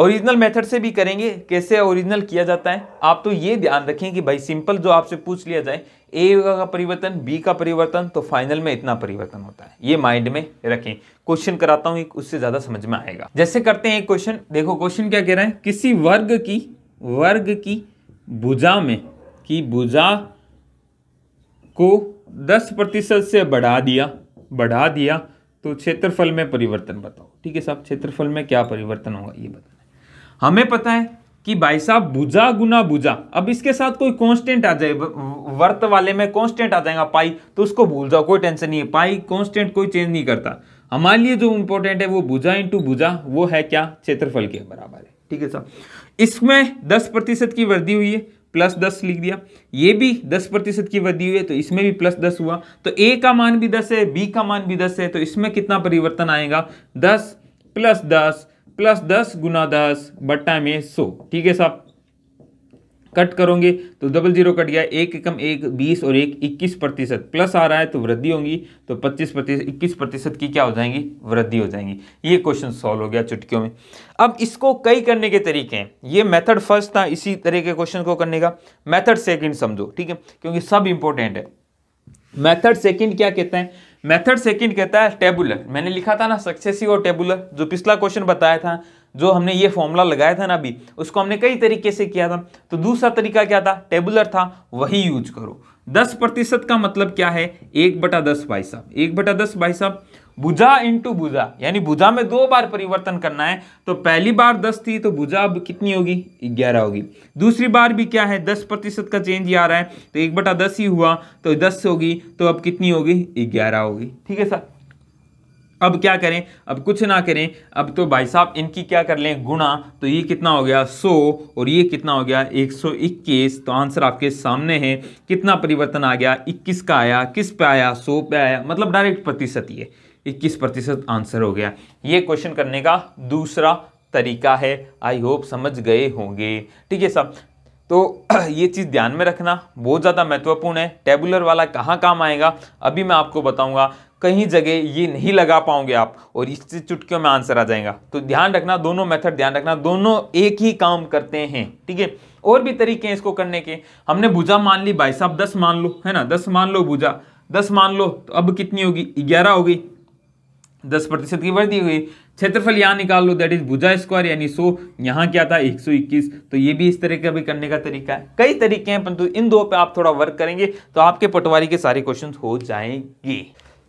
ओरिजिनल मेथड से भी करेंगे कैसे ओरिजिनल किया जाता है आप तो ये ध्यान रखें कि भाई सिंपल जो आपसे पूछ लिया जाए ए का परिवर्तन बी का परिवर्तन तो फाइनल में इतना परिवर्तन होता है ये माइंड में रखें क्वेश्चन कराता हूँ उससे ज़्यादा समझ में आएगा जैसे करते हैं एक क्वेश्चन देखो क्वेश्चन क्या कह रहे हैं किसी वर्ग की वर्ग की भुजा में की भुजा को दस प्रतिशत से बढ़ा दिया बढ़ा दिया तो क्षेत्रफल में परिवर्तन बताओ ठीक है साहब क्षेत्रफल में क्या परिवर्तन होगा ये बताओ हमें पता है कि भाई साहब भुजा गुना भुजा अब इसके साथ कोई कांस्टेंट आ जाए वर्त वाले में कांस्टेंट आ जाएगा पाई तो उसको भूल जाओ कोई टेंशन नहीं है पाई कांस्टेंट कोई चेंज नहीं करता हमारे लिए जो इंपॉर्टेंट है वो भुजा इंटू भुजा वो है क्या क्षेत्रफल के बराबर है ठीक है साहब इसमें दस प्रतिशत की वृद्धि हुई है प्लस दस लिख दिया ये भी दस प्रतिशत की वृद्धि हुई है तो इसमें भी प्लस दस हुआ तो ए का मान भी दस है बी का मान भी दस है तो इसमें कितना परिवर्तन आएगा दस प्लस दस प्लस दस गुना दस बट्टा में सो ठीक है साहब कट करोगे तो डबल जीरो कट गया एक एकम एक बीस और एक इक्कीस प्रतिशत प्लस आ रहा है तो वृद्धि होगी तो पच्चीस प्रतिशत इक्कीस प्रतिशत की क्या हो जाएंगी वृद्धि हो जाएंगी ये क्वेश्चन सॉल्व हो गया चुटकियों में अब इसको कई करने के तरीके हैं ये मेथड फर्स्ट था इसी तरह के क्वेश्चन को करने का मेथड सेकेंड समझो ठीक है क्योंकि सब इंपॉर्टेंट है मेथड सेकेंड क्या कहते हैं मेथड सेकंड कहता है टेबुलर मैंने लिखा था ना सक्सेसिव और टेबुलर जो पिछला क्वेश्चन बताया था जो हमने ये फॉर्मूला लगाया था ना अभी उसको हमने कई तरीके से किया था तो दूसरा तरीका क्या था टेबुलर था वही यूज करो दस प्रतिशत का मतलब क्या है एक बटा दस भाई साहब एक बटा दस भाई साहब बुझा इंटू बुझा यानी बुझा में दो बार परिवर्तन करना है तो पहली बार दस थी तो बुझा अब कितनी होगी ग्यारह होगी दूसरी बार भी क्या है दस प्रतिशत का चेंज ही आ रहा है तो एक बटा दस ही हुआ तो दस होगी तो अब कितनी होगी ग्यारह होगी ठीक है सर अब क्या करें अब कुछ ना करें अब तो भाई साहब इनकी क्या कर लें गुणा तो ये कितना हो गया 100 और ये कितना हो गया 121 तो आंसर आपके सामने है कितना परिवर्तन आ गया 21 का आया किस पे आया 100 पे आया मतलब डायरेक्ट प्रतिशत ही है इक्कीस प्रतिशत आंसर हो गया ये क्वेश्चन करने का दूसरा तरीका है आई होप समझ गए होंगे ठीक है सब तो [CLEARS THROAT] ये चीज़ ध्यान में रखना बहुत ज़्यादा महत्वपूर्ण है टेबुलर वाला कहाँ काम आएगा अभी मैं आपको बताऊँगा कहीं जगह ये नहीं लगा पाओगे आप और इससे चुटकियों में आंसर आ जाएगा तो ध्यान रखना दोनों मेथड ध्यान रखना दोनों एक ही काम करते हैं ठीक है और भी तरीके हैं इसको करने के हमने भुजा मान ली भाई साहब दस मान लो है ना दस मान लो भुजा दस मान लो तो अब कितनी होगी ग्यारह होगी दस प्रतिशत की वृद्धि हुई क्षेत्रफल यहाँ निकाल लो दैट इज भुजा स्क्वायर यानी सो यहाँ क्या था 121 तो ये भी इस तरह का भी करने का तरीका है कई तरीके हैं परंतु इन दो पे आप थोड़ा वर्क करेंगे तो आपके पटवारी के सारे क्वेश्चन हो जाएंगे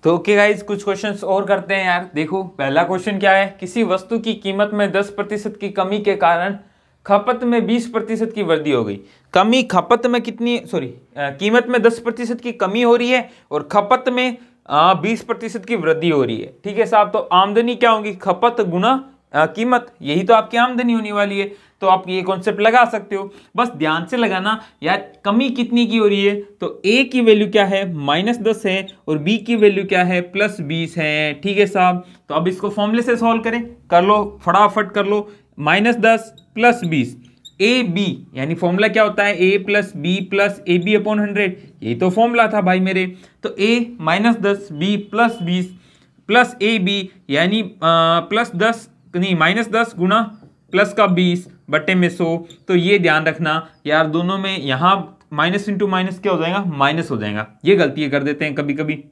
तो ओके गाइज कुछ क्वेश्चंस और करते हैं यार देखो पहला क्वेश्चन क्या है किसी वस्तु की कीमत में दस की कमी के कारण खपत में बीस की वृद्धि हो गई कमी खपत में कितनी सॉरी कीमत में दस की कमी हो रही है और खपत में बीस प्रतिशत की वृद्धि हो रही है ठीक है साहब तो आमदनी क्या होगी खपत गुना आ, कीमत यही तो आपकी आमदनी होने वाली है तो आप ये कॉन्सेप्ट लगा सकते हो बस ध्यान से लगाना यार कमी कितनी की हो रही है तो ए की वैल्यू क्या है माइनस दस है और बी की वैल्यू क्या है प्लस बीस है ठीक है साहब तो अब इसको फॉर्मूले से सॉल्व करें कर लो फटाफट कर लो माइनस दस प्लस बीस ए बी यानी फॉर्मूला क्या होता है A plus B plus A B upon hundred ये तो फॉर्मूला था भाई मेरे तो ए माइनस दस बी प्लस बीस प्लस ए बी यानी प्लस दस नहीं माइनस दस गुना प्लस का बीस बट्टे में सो तो ये ध्यान रखना यार दोनों में यहाँ माइनस इंटू माइनस क्या हो जाएगा माइनस हो जाएगा ये गलती कर देते हैं कभी कभी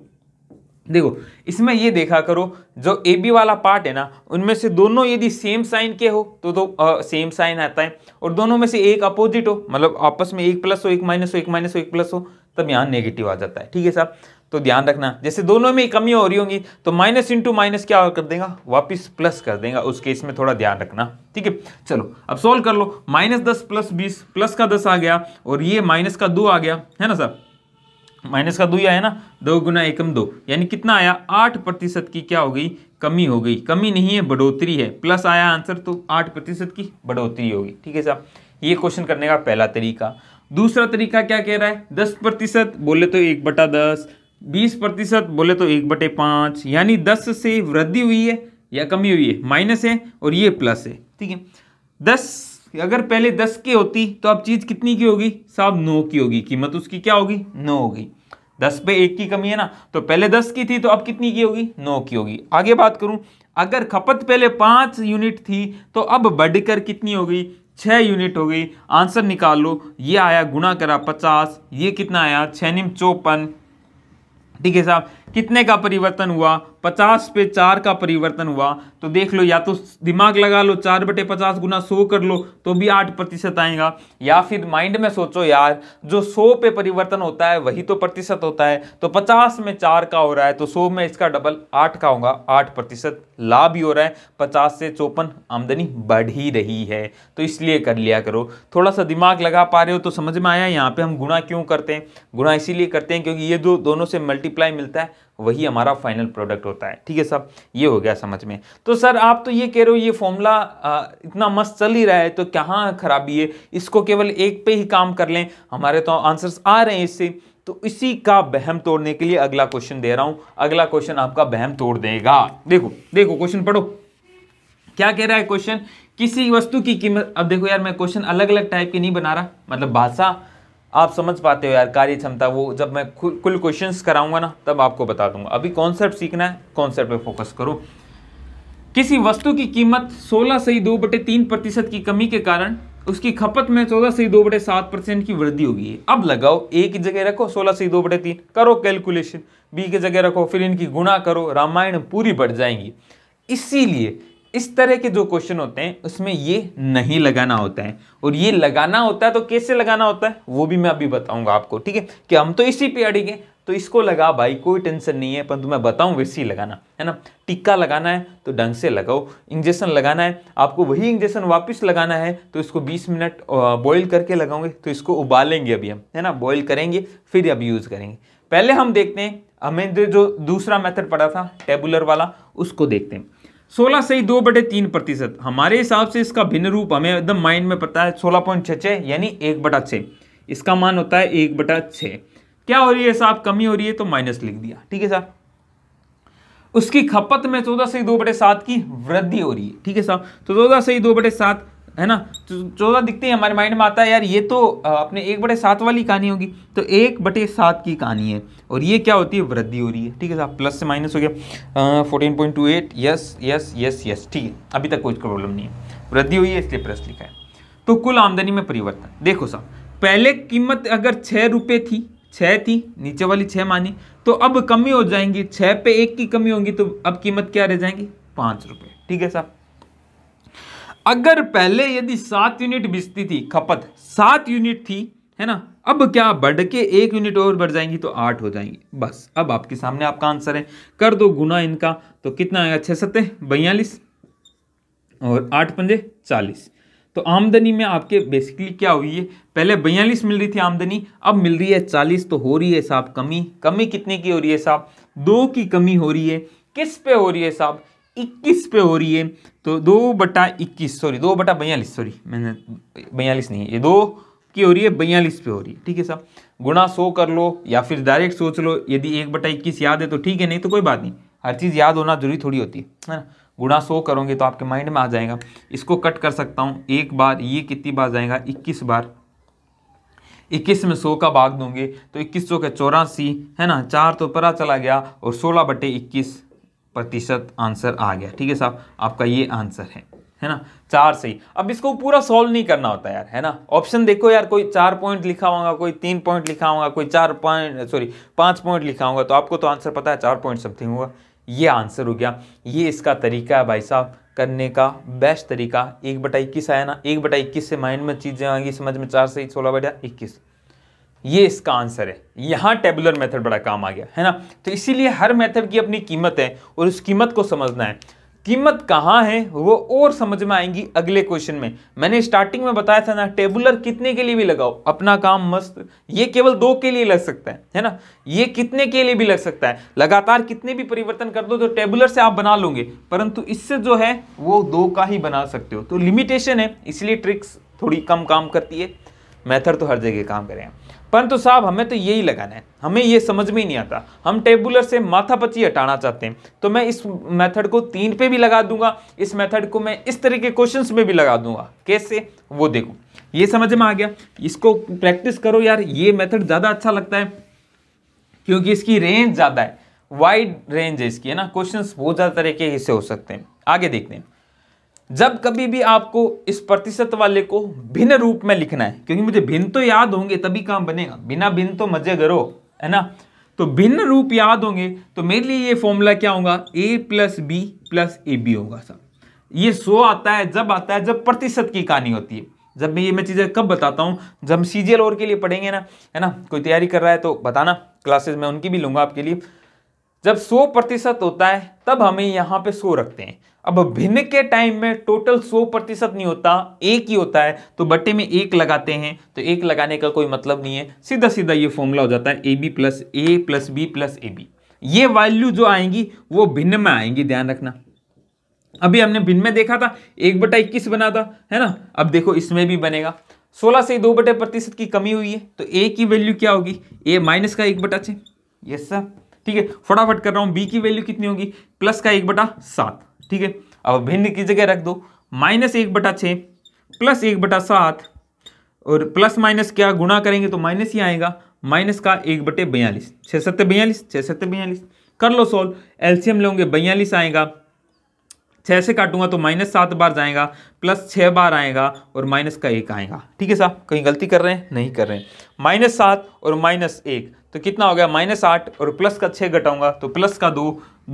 देखो इसमें ये देखा करो जो ए बी वाला पार्ट है ना उनमें से दोनों यदि सेम साइन के हो तो तो आ, सेम साइन आता है और दोनों में से एक अपोजिट हो मतलब आपस में एक प्लस हो एक माइनस हो एक माइनस हो एक प्लस हो तब यहाँ नेगेटिव आ जाता है ठीक है साहब तो ध्यान रखना जैसे दोनों में कमी हो रही होंगी तो माइनस इंटू माइनस क्या कर देगा वापस प्लस कर देगा उस केस में थोड़ा ध्यान रखना ठीक है चलो अब सॉल्व कर लो माइनस दस प्लस बीस प्लस का दस आ गया और ये माइनस का दो आ गया है ना साहब माइनस का दो ही आया ना दो गुना एकम दो यानी कितना आया आठ प्रतिशत की क्या हो गई कमी हो गई कमी नहीं है बढ़ोतरी है प्लस आया आंसर तो आठ प्रतिशत की बढ़ोतरी होगी ठीक है साहब ये क्वेश्चन करने का पहला तरीका दूसरा तरीका क्या कह रहा है दस प्रतिशत बोले तो एक बटा दस बीस प्रतिशत बोले तो एक बटे पाँच यानी दस से वृद्धि हुई है या कमी हुई है माइनस है और ये प्लस है ठीक है दस अगर पहले दस की होती तो अब चीज़ कितनी की होगी साहब नौ की होगी कीमत उसकी क्या होगी नौ होगी दस पे एक की कमी है ना तो पहले दस की थी तो अब कितनी की होगी नौ की होगी आगे बात करूं अगर खपत पहले पांच यूनिट थी तो अब बढ़कर कितनी होगी छह यूनिट हो गई आंसर निकाल लो ये आया गुणा करा पचास ये कितना आया छः निम चौपन ठीक है साहब कितने का परिवर्तन हुआ पचास पे चार का परिवर्तन हुआ तो देख लो या तो दिमाग लगा लो चार बटे पचास गुना सौ कर लो तो भी आठ प्रतिशत आएगा या फिर माइंड में सोचो यार जो सौ पे परिवर्तन होता है वही तो प्रतिशत होता है तो पचास में चार का हो रहा है तो सौ में इसका डबल आठ का होगा आठ प्रतिशत लाभ भी हो रहा है पचास से चौपन आमदनी बढ़ ही रही है तो इसलिए कर लिया करो थोड़ा सा दिमाग लगा पा रहे हो तो समझ में आया यहाँ पर हम गुणा क्यों करते हैं गुणा इसीलिए करते हैं क्योंकि ये जो दोनों से मल्टीप्लाई मिलता है वही हमारा फाइनल प्रोडक्ट होता है ठीक है सर ये हो गया समझ में तो सर आप तो ये कह रहे हो ये फॉर्मूला इतना मस्त चल ही रहा है तो कहाँ खराबी है इसको केवल एक पे ही काम कर लें हमारे तो आंसर्स आ रहे हैं इससे तो इसी का बहम तोड़ने के लिए अगला क्वेश्चन दे रहा हूं अगला क्वेश्चन आपका बहम तोड़ देगा देखो देखो क्वेश्चन पढ़ो क्या कह रहा है क्वेश्चन किसी वस्तु की कीमत अब देखो यार मैं क्वेश्चन अलग अलग टाइप के नहीं बना रहा मतलब भाषा आप समझ पाते हो यार कार्य क्षमता वो जब मैं कुल क्वेश्चन कराऊंगा ना तब आपको बता दूंगा अभी कॉन्सेप्ट सीखना है कॉन्सेप्ट पे फोकस करो किसी वस्तु की कीमत 16 सही दो बटे तीन प्रतिशत की कमी के कारण उसकी खपत में 14 सही दो बटे सात परसेंट की वृद्धि होगी अब लगाओ ए की जगह रखो 16 सही दो बटे तीन करो कैलकुलेशन बी की जगह रखो फिर इनकी गुणा करो रामायण पूरी बढ़ जाएंगी इसीलिए इस तरह के जो क्वेश्चन होते हैं उसमें ये नहीं लगाना होता है और ये लगाना होता है तो कैसे लगाना होता है वो भी मैं अभी बताऊंगा आपको ठीक है कि हम तो इसी पे अड़ेंगे तो इसको लगा भाई कोई टेंशन नहीं है परंतु मैं बताऊं वैसे ही लगाना है ना टिक्का लगाना है तो ढंग से लगाओ इंजेक्शन लगाना है आपको वही इंजेक्शन वापस लगाना है तो इसको 20 मिनट बॉईल करके लगाओगे तो इसको उबालेंगे अभी हम है ना बॉईल करेंगे फिर अभी यूज़ करेंगे पहले हम देखते हैं हमें जो दूसरा मेथड पड़ा था टेबुलर वाला उसको देखते हैं सोलह से ही दो बटे तीन प्रतिशत हमारे हिसाब से इसका भिन्न रूप हमें एकदम माइंड में पता है सोलह पॉइंट छः छः यानी एक बटा छः इसका मान होता है एक बटा छः क्या हो रही है साहब कमी हो रही है तो माइनस लिख दिया ठीक है साहब उसकी खपत में चौदह से दो बटे सात की वृद्धि हो रही है ठीक है साहब तो चौदह से ही दो बटे सात है ना तो चौदह दिखते हैं हमारे माइंड में आता है यार ये तो अपने एक बटे सात वाली कहानी होगी तो एक बटे सात की कहानी है और ये क्या होती है वृद्धि हो रही है ठीक है साहब प्लस से माइनस हो गया fourteen point two eight yes yes yes yes ठीक है अभी तक कोई प्रॉब्लम नहीं है वृद्धि हुई है इसलिए प्लस लिखा है तो कुल आमदनी में परिवर्तन देखो साहब पहले कीमत अगर छः रुपये थी छः थी नीचे वाली छः मानी तो अब कमी हो जाएंगी छः पे एक की कमी होगी तो अब कीमत क्या रह जाएंगी पाँच रुपये ठीक है साहब अगर पहले यदि सात यूनिट बिजती थी खपत सात यूनिट थी है ना अब क्या बढ़ के एक यूनिट और बढ़ जाएंगी तो आठ हो जाएंगी बस अब आपके सामने आपका आंसर है कर दो गुना इनका तो कितना आएगा छः सत्ते बयालीस और आठ पंजे चालीस तो आमदनी में आपके बेसिकली क्या हुई है पहले बयालीस मिल रही थी आमदनी अब मिल रही है चालीस तो हो रही है साहब कमी कमी कितने की हो रही है साहब दो की कमी हो रही है किस पे हो रही है साहब इक्कीस पे हो रही है तो दो बटा इक्कीस सॉरी दो बटा बयालीस सॉरी मैंने बयालीस नहीं है ये दो की हो रही है बयालीस पे हो रही है ठीक है साहब गुणा सो कर लो या फिर डायरेक्ट सोच लो यदि एक बटा इक्कीस याद है तो ठीक है नहीं तो कोई बात नहीं हर चीज़ याद होना जरूरी थोड़ी होती है है ना गुणा सो करोगे तो आपके माइंड में आ जाएगा इसको कट कर सकता हूँ एक बार ये कितनी बार जाएगा इक्कीस बार इक्कीस में सौ का भाग दूंगे तो इक्कीस सौ का चौरासी है ना चार तो परा चला गया और सोलह बटे इक्कीस प्रतिशत आंसर आ गया ठीक है साहब आपका ये आंसर है है ना चार सही अब इसको पूरा सॉल्व नहीं करना होता यार है ना ऑप्शन देखो यार कोई चार पॉइंट लिखा होगा कोई तीन पॉइंट लिखा होगा कोई चार पॉइंट सॉरी पाँच पॉइंट लिखा होगा तो आपको तो आंसर पता है चार पॉइंट समथिंग होगा ये आंसर हो गया ये इसका तरीका है भाई साहब करने का बेस्ट तरीका एक बटा इक्कीस आया ना एक बटा इक्कीस से माइंड में चीज़ें आएंगी समझ में चार से सोलह बटा इक्कीस ये इसका आंसर है यहाँ टेबुलर मेथड बड़ा काम आ गया है ना तो इसीलिए हर मेथड की अपनी कीमत है और उस कीमत को समझना है कीमत कहाँ है वो और समझ में आएंगी अगले क्वेश्चन में मैंने स्टार्टिंग में बताया था ना टेबुलर कितने के लिए भी लगाओ अपना काम मस्त ये केवल दो के लिए लग सकता है है ना ये कितने के लिए भी लग सकता है लगातार कितने भी परिवर्तन कर दो तो टेबुलर से आप बना लोगे परंतु इससे जो है वो दो का ही बना सकते हो तो लिमिटेशन है इसलिए ट्रिक्स थोड़ी कम काम करती है मैथड तो हर जगह काम करें परंतु साहब हमें तो यही लगाना है हमें ये समझ में ही नहीं आता हम टेबुलर से पची हटाना चाहते हैं तो मैं इस मेथड को तीन पे भी लगा दूंगा इस मेथड को मैं इस तरह के क्वेश्चंस में भी लगा दूंगा कैसे वो देखो ये समझ में आ गया इसको प्रैक्टिस करो यार ये मेथड ज़्यादा अच्छा लगता है क्योंकि इसकी रेंज ज़्यादा है वाइड रेंज है इसकी है ना क्वेश्चन बहुत ज़्यादा तरह के हिस्से हो सकते हैं आगे देखते हैं जब कभी भी आपको इस प्रतिशत वाले को भिन्न रूप में लिखना है क्योंकि मुझे भिन्न तो याद होंगे तभी काम बनेगा बिना भिन्न तो मजे करो है ना तो भिन्न रूप याद होंगे तो मेरे लिए ये फॉर्मूला क्या होगा A plus B plus A B होगा सर ये सो आता है जब आता है जब प्रतिशत की कहानी होती है जब मैं ये मैं चीज़ें कब बताता हूँ जब हम सी जी और के लिए पढ़ेंगे ना है ना कोई तैयारी कर रहा है तो बताना क्लासेज मैं उनकी भी लूँगा आपके लिए जब 100 प्रतिशत होता है तब हमें यहाँ पे 100 रखते हैं अब भिन्न के टाइम में टोटल 100 प्रतिशत नहीं होता एक ही होता है तो बट्टे में एक लगाते हैं तो एक लगाने का कोई मतलब नहीं है सीधा सीधा ये फॉर्मूला हो जाता है A B plus A plus B plus A B ये वैल्यू जो आएंगी वो भिन्न में आएंगी ध्यान रखना अभी हमने भिन्न में देखा था एक बटा इक्कीस बना था है ना अब देखो इसमें भी बनेगा सोलह से दो बटे प्रतिशत की कमी हुई है तो ए की वैल्यू क्या होगी ए माइनस का एक बटा छः यस सर ठीक है फटाफट कर रहा हूं बी की वैल्यू कितनी होगी प्लस का एक बटा सात ठीक है अब भिन्न की जगह रख दो माइनस एक बटा छः प्लस एक बटा सात और प्लस माइनस क्या गुणा करेंगे तो माइनस ही आएगा माइनस का एक बटे बयालीस छः सत्तर बयालीस छः सत्तर बयालीस कर लो सॉल्व एल्शियम लोगे बयालीस आएगा छः से काटूंगा तो माइनस सात बार जाएगा प्लस छः बार आएगा और माइनस का एक आएगा ठीक है साहब कहीं गलती कर रहे हैं नहीं कर रहे हैं माइनस सात और माइनस एक तो कितना हो गया माइनस आठ और प्लस का छः घटाऊंगा तो प्लस का दो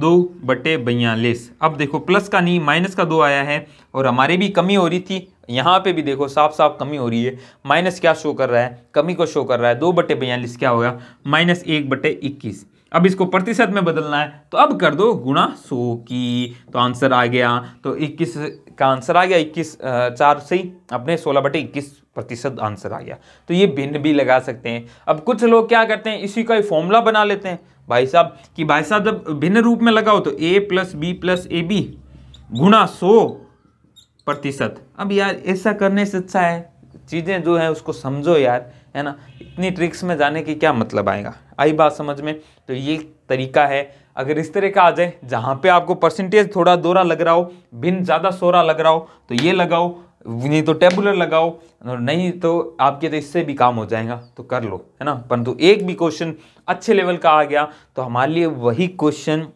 दो बटे बयालीस अब देखो प्लस का नहीं माइनस का दो आया है और हमारे भी कमी हो रही थी यहाँ पे भी देखो साफ साफ कमी हो रही है माइनस क्या शो कर रहा है कमी को शो कर रहा है दो बटे बयालीस क्या गया माइनस एक बटे इक्कीस अब इसको प्रतिशत में बदलना है तो अब कर दो गुणा सो की तो आंसर आ गया तो इक्कीस का आंसर आ गया इक्कीस चार से ही अपने सोलह बटे इक्कीस प्रतिशत आंसर आ गया तो ये भिन्न भी लगा सकते हैं अब कुछ लोग क्या करते हैं इसी का ही फॉर्मूला बना लेते हैं भाई साहब कि भाई साहब जब भिन्न रूप में लगाओ तो A plus B plus A B गुणा सो प्रतिशत अब यार ऐसा करने से अच्छा है चीज़ें जो है उसको समझो यार है ना इतनी ट्रिक्स में जाने की क्या मतलब आएगा आई बात समझ में तो ये तरीका है अगर इस तरह का आ जाए जहाँ पे आपको परसेंटेज थोड़ा दोरा लग रहा हो भिन्न ज़्यादा सोरा लग रहा हो तो ये लगाओ नहीं तो टेबुलर लगाओ नहीं तो आपके तो इससे भी काम हो जाएगा तो कर लो है ना परंतु एक भी क्वेश्चन अच्छे लेवल का आ गया तो हमारे लिए वही क्वेश्चन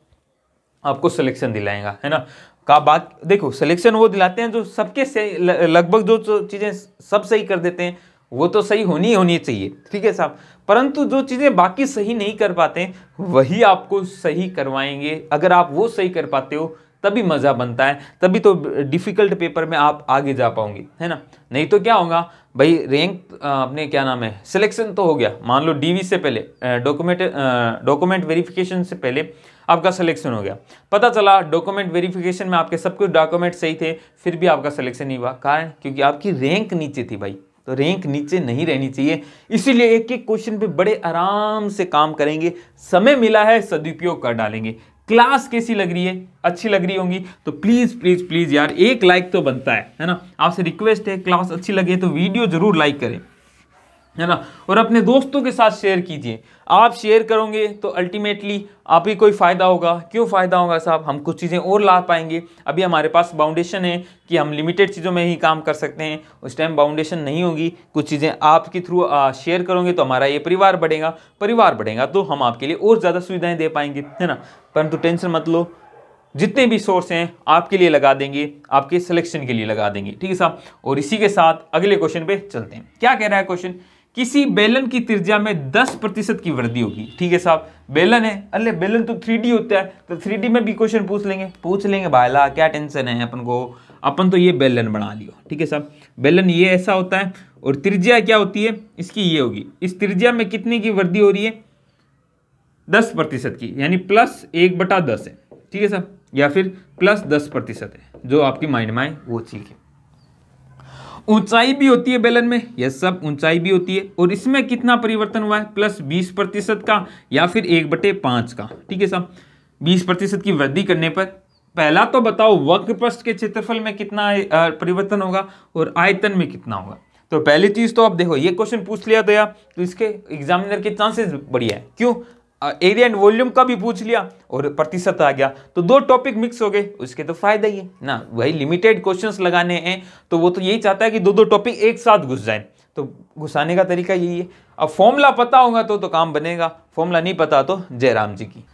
आपको सिलेक्शन दिलाएगा है ना का बात देखो सिलेक्शन वो दिलाते हैं जो सबके से लगभग जो चीज़ें सब सही कर देते हैं वो तो सही होनी होनी चाहिए ठीक है साहब परंतु जो चीज़ें बाकी सही नहीं कर पाते वही आपको सही करवाएंगे अगर आप वो सही कर पाते हो तभी मज़ा बनता है तभी तो डिफ़िकल्ट पेपर में आप आगे जा पाओगे है ना नहीं तो क्या होगा भाई रैंक अपने क्या नाम है सिलेक्शन तो हो गया मान लो डीवी से पहले डॉक्यूमेंट डॉक्यूमेंट वेरिफिकेशन से पहले आपका सिलेक्शन हो गया पता चला डॉक्यूमेंट वेरिफिकेशन में आपके सब कुछ डॉक्यूमेंट सही थे फिर भी आपका सिलेक्शन नहीं हुआ कारण क्योंकि आपकी रैंक नीचे थी भाई तो रैंक नीचे नहीं रहनी चाहिए इसीलिए एक एक क्वेश्चन पे बड़े आराम से काम करेंगे समय मिला है सदुपयोग कर डालेंगे क्लास कैसी लग रही है अच्छी लग रही होंगी तो प्लीज़ प्लीज़ प्लीज़ यार एक लाइक तो बनता है है ना आपसे रिक्वेस्ट है क्लास अच्छी लगे तो वीडियो ज़रूर लाइक करें है ना और अपने दोस्तों के साथ शेयर कीजिए आप शेयर करोगे तो अल्टीमेटली आप ही कोई फ़ायदा होगा क्यों फ़ायदा होगा साहब हम कुछ चीज़ें और ला पाएंगे अभी हमारे पास बाउंडेशन है कि हम लिमिटेड चीज़ों में ही काम कर सकते हैं उस टाइम बाउंडेशन नहीं होगी कुछ चीज़ें आपके थ्रू शेयर करोगे तो हमारा ये परिवार बढ़ेगा परिवार बढ़ेगा तो हम आपके लिए और ज़्यादा सुविधाएँ दे पाएंगे है ना परंतु टेंशन मत लो जितने भी सोर्स हैं आपके लिए लगा देंगे आपके सिलेक्शन के लिए लगा देंगे ठीक है साहब और इसी के साथ अगले क्वेश्चन पे चलते हैं क्या कह रहा है क्वेश्चन किसी बेलन की त्रिज्या में 10 प्रतिशत की वृद्धि होगी ठीक है साहब बेलन है अरे बेलन तो थ्री होता है तो थ्री में भी क्वेश्चन पूछ लेंगे पूछ लेंगे भाईला क्या टेंशन है अपन को अपन तो ये बेलन बना लियो ठीक है साहब बेलन ये ऐसा होता है और त्रिज्या क्या होती है इसकी ये होगी इस त्रिज्या में कितनी की वृद्धि हो रही है दस प्रतिशत की यानी प्लस एक बटा दस है ठीक है साहब या फिर प्लस दस प्रतिशत है जो आपकी माइंड में आए वो ठीक है ऊंचाई भी होती है बेलन में यह सब ऊंचाई भी होती है और इसमें कितना परिवर्तन हुआ है प्लस बीस प्रतिशत का या फिर एक बटे पांच का ठीक है साहब बीस प्रतिशत की वृद्धि करने पर पहला तो बताओ वक्रपृष्ठ के क्षेत्रफल में कितना परिवर्तन होगा और आयतन में कितना होगा तो पहली चीज तो आप देखो ये क्वेश्चन पूछ लिया गया तो इसके एग्जामिनर के चांसेस बढ़िया है क्यों एरिया एंड वॉल्यूम का भी पूछ लिया और प्रतिशत आ गया तो दो टॉपिक मिक्स हो गए उसके तो फायदा ही है ना वही लिमिटेड क्वेश्चंस लगाने हैं तो वो तो यही चाहता है कि दो दो टॉपिक एक साथ घुस जाए तो घुसाने का तरीका यही है अब फॉर्मूला पता होगा तो तो काम बनेगा फॉर्मूला नहीं पता तो जयराम जी की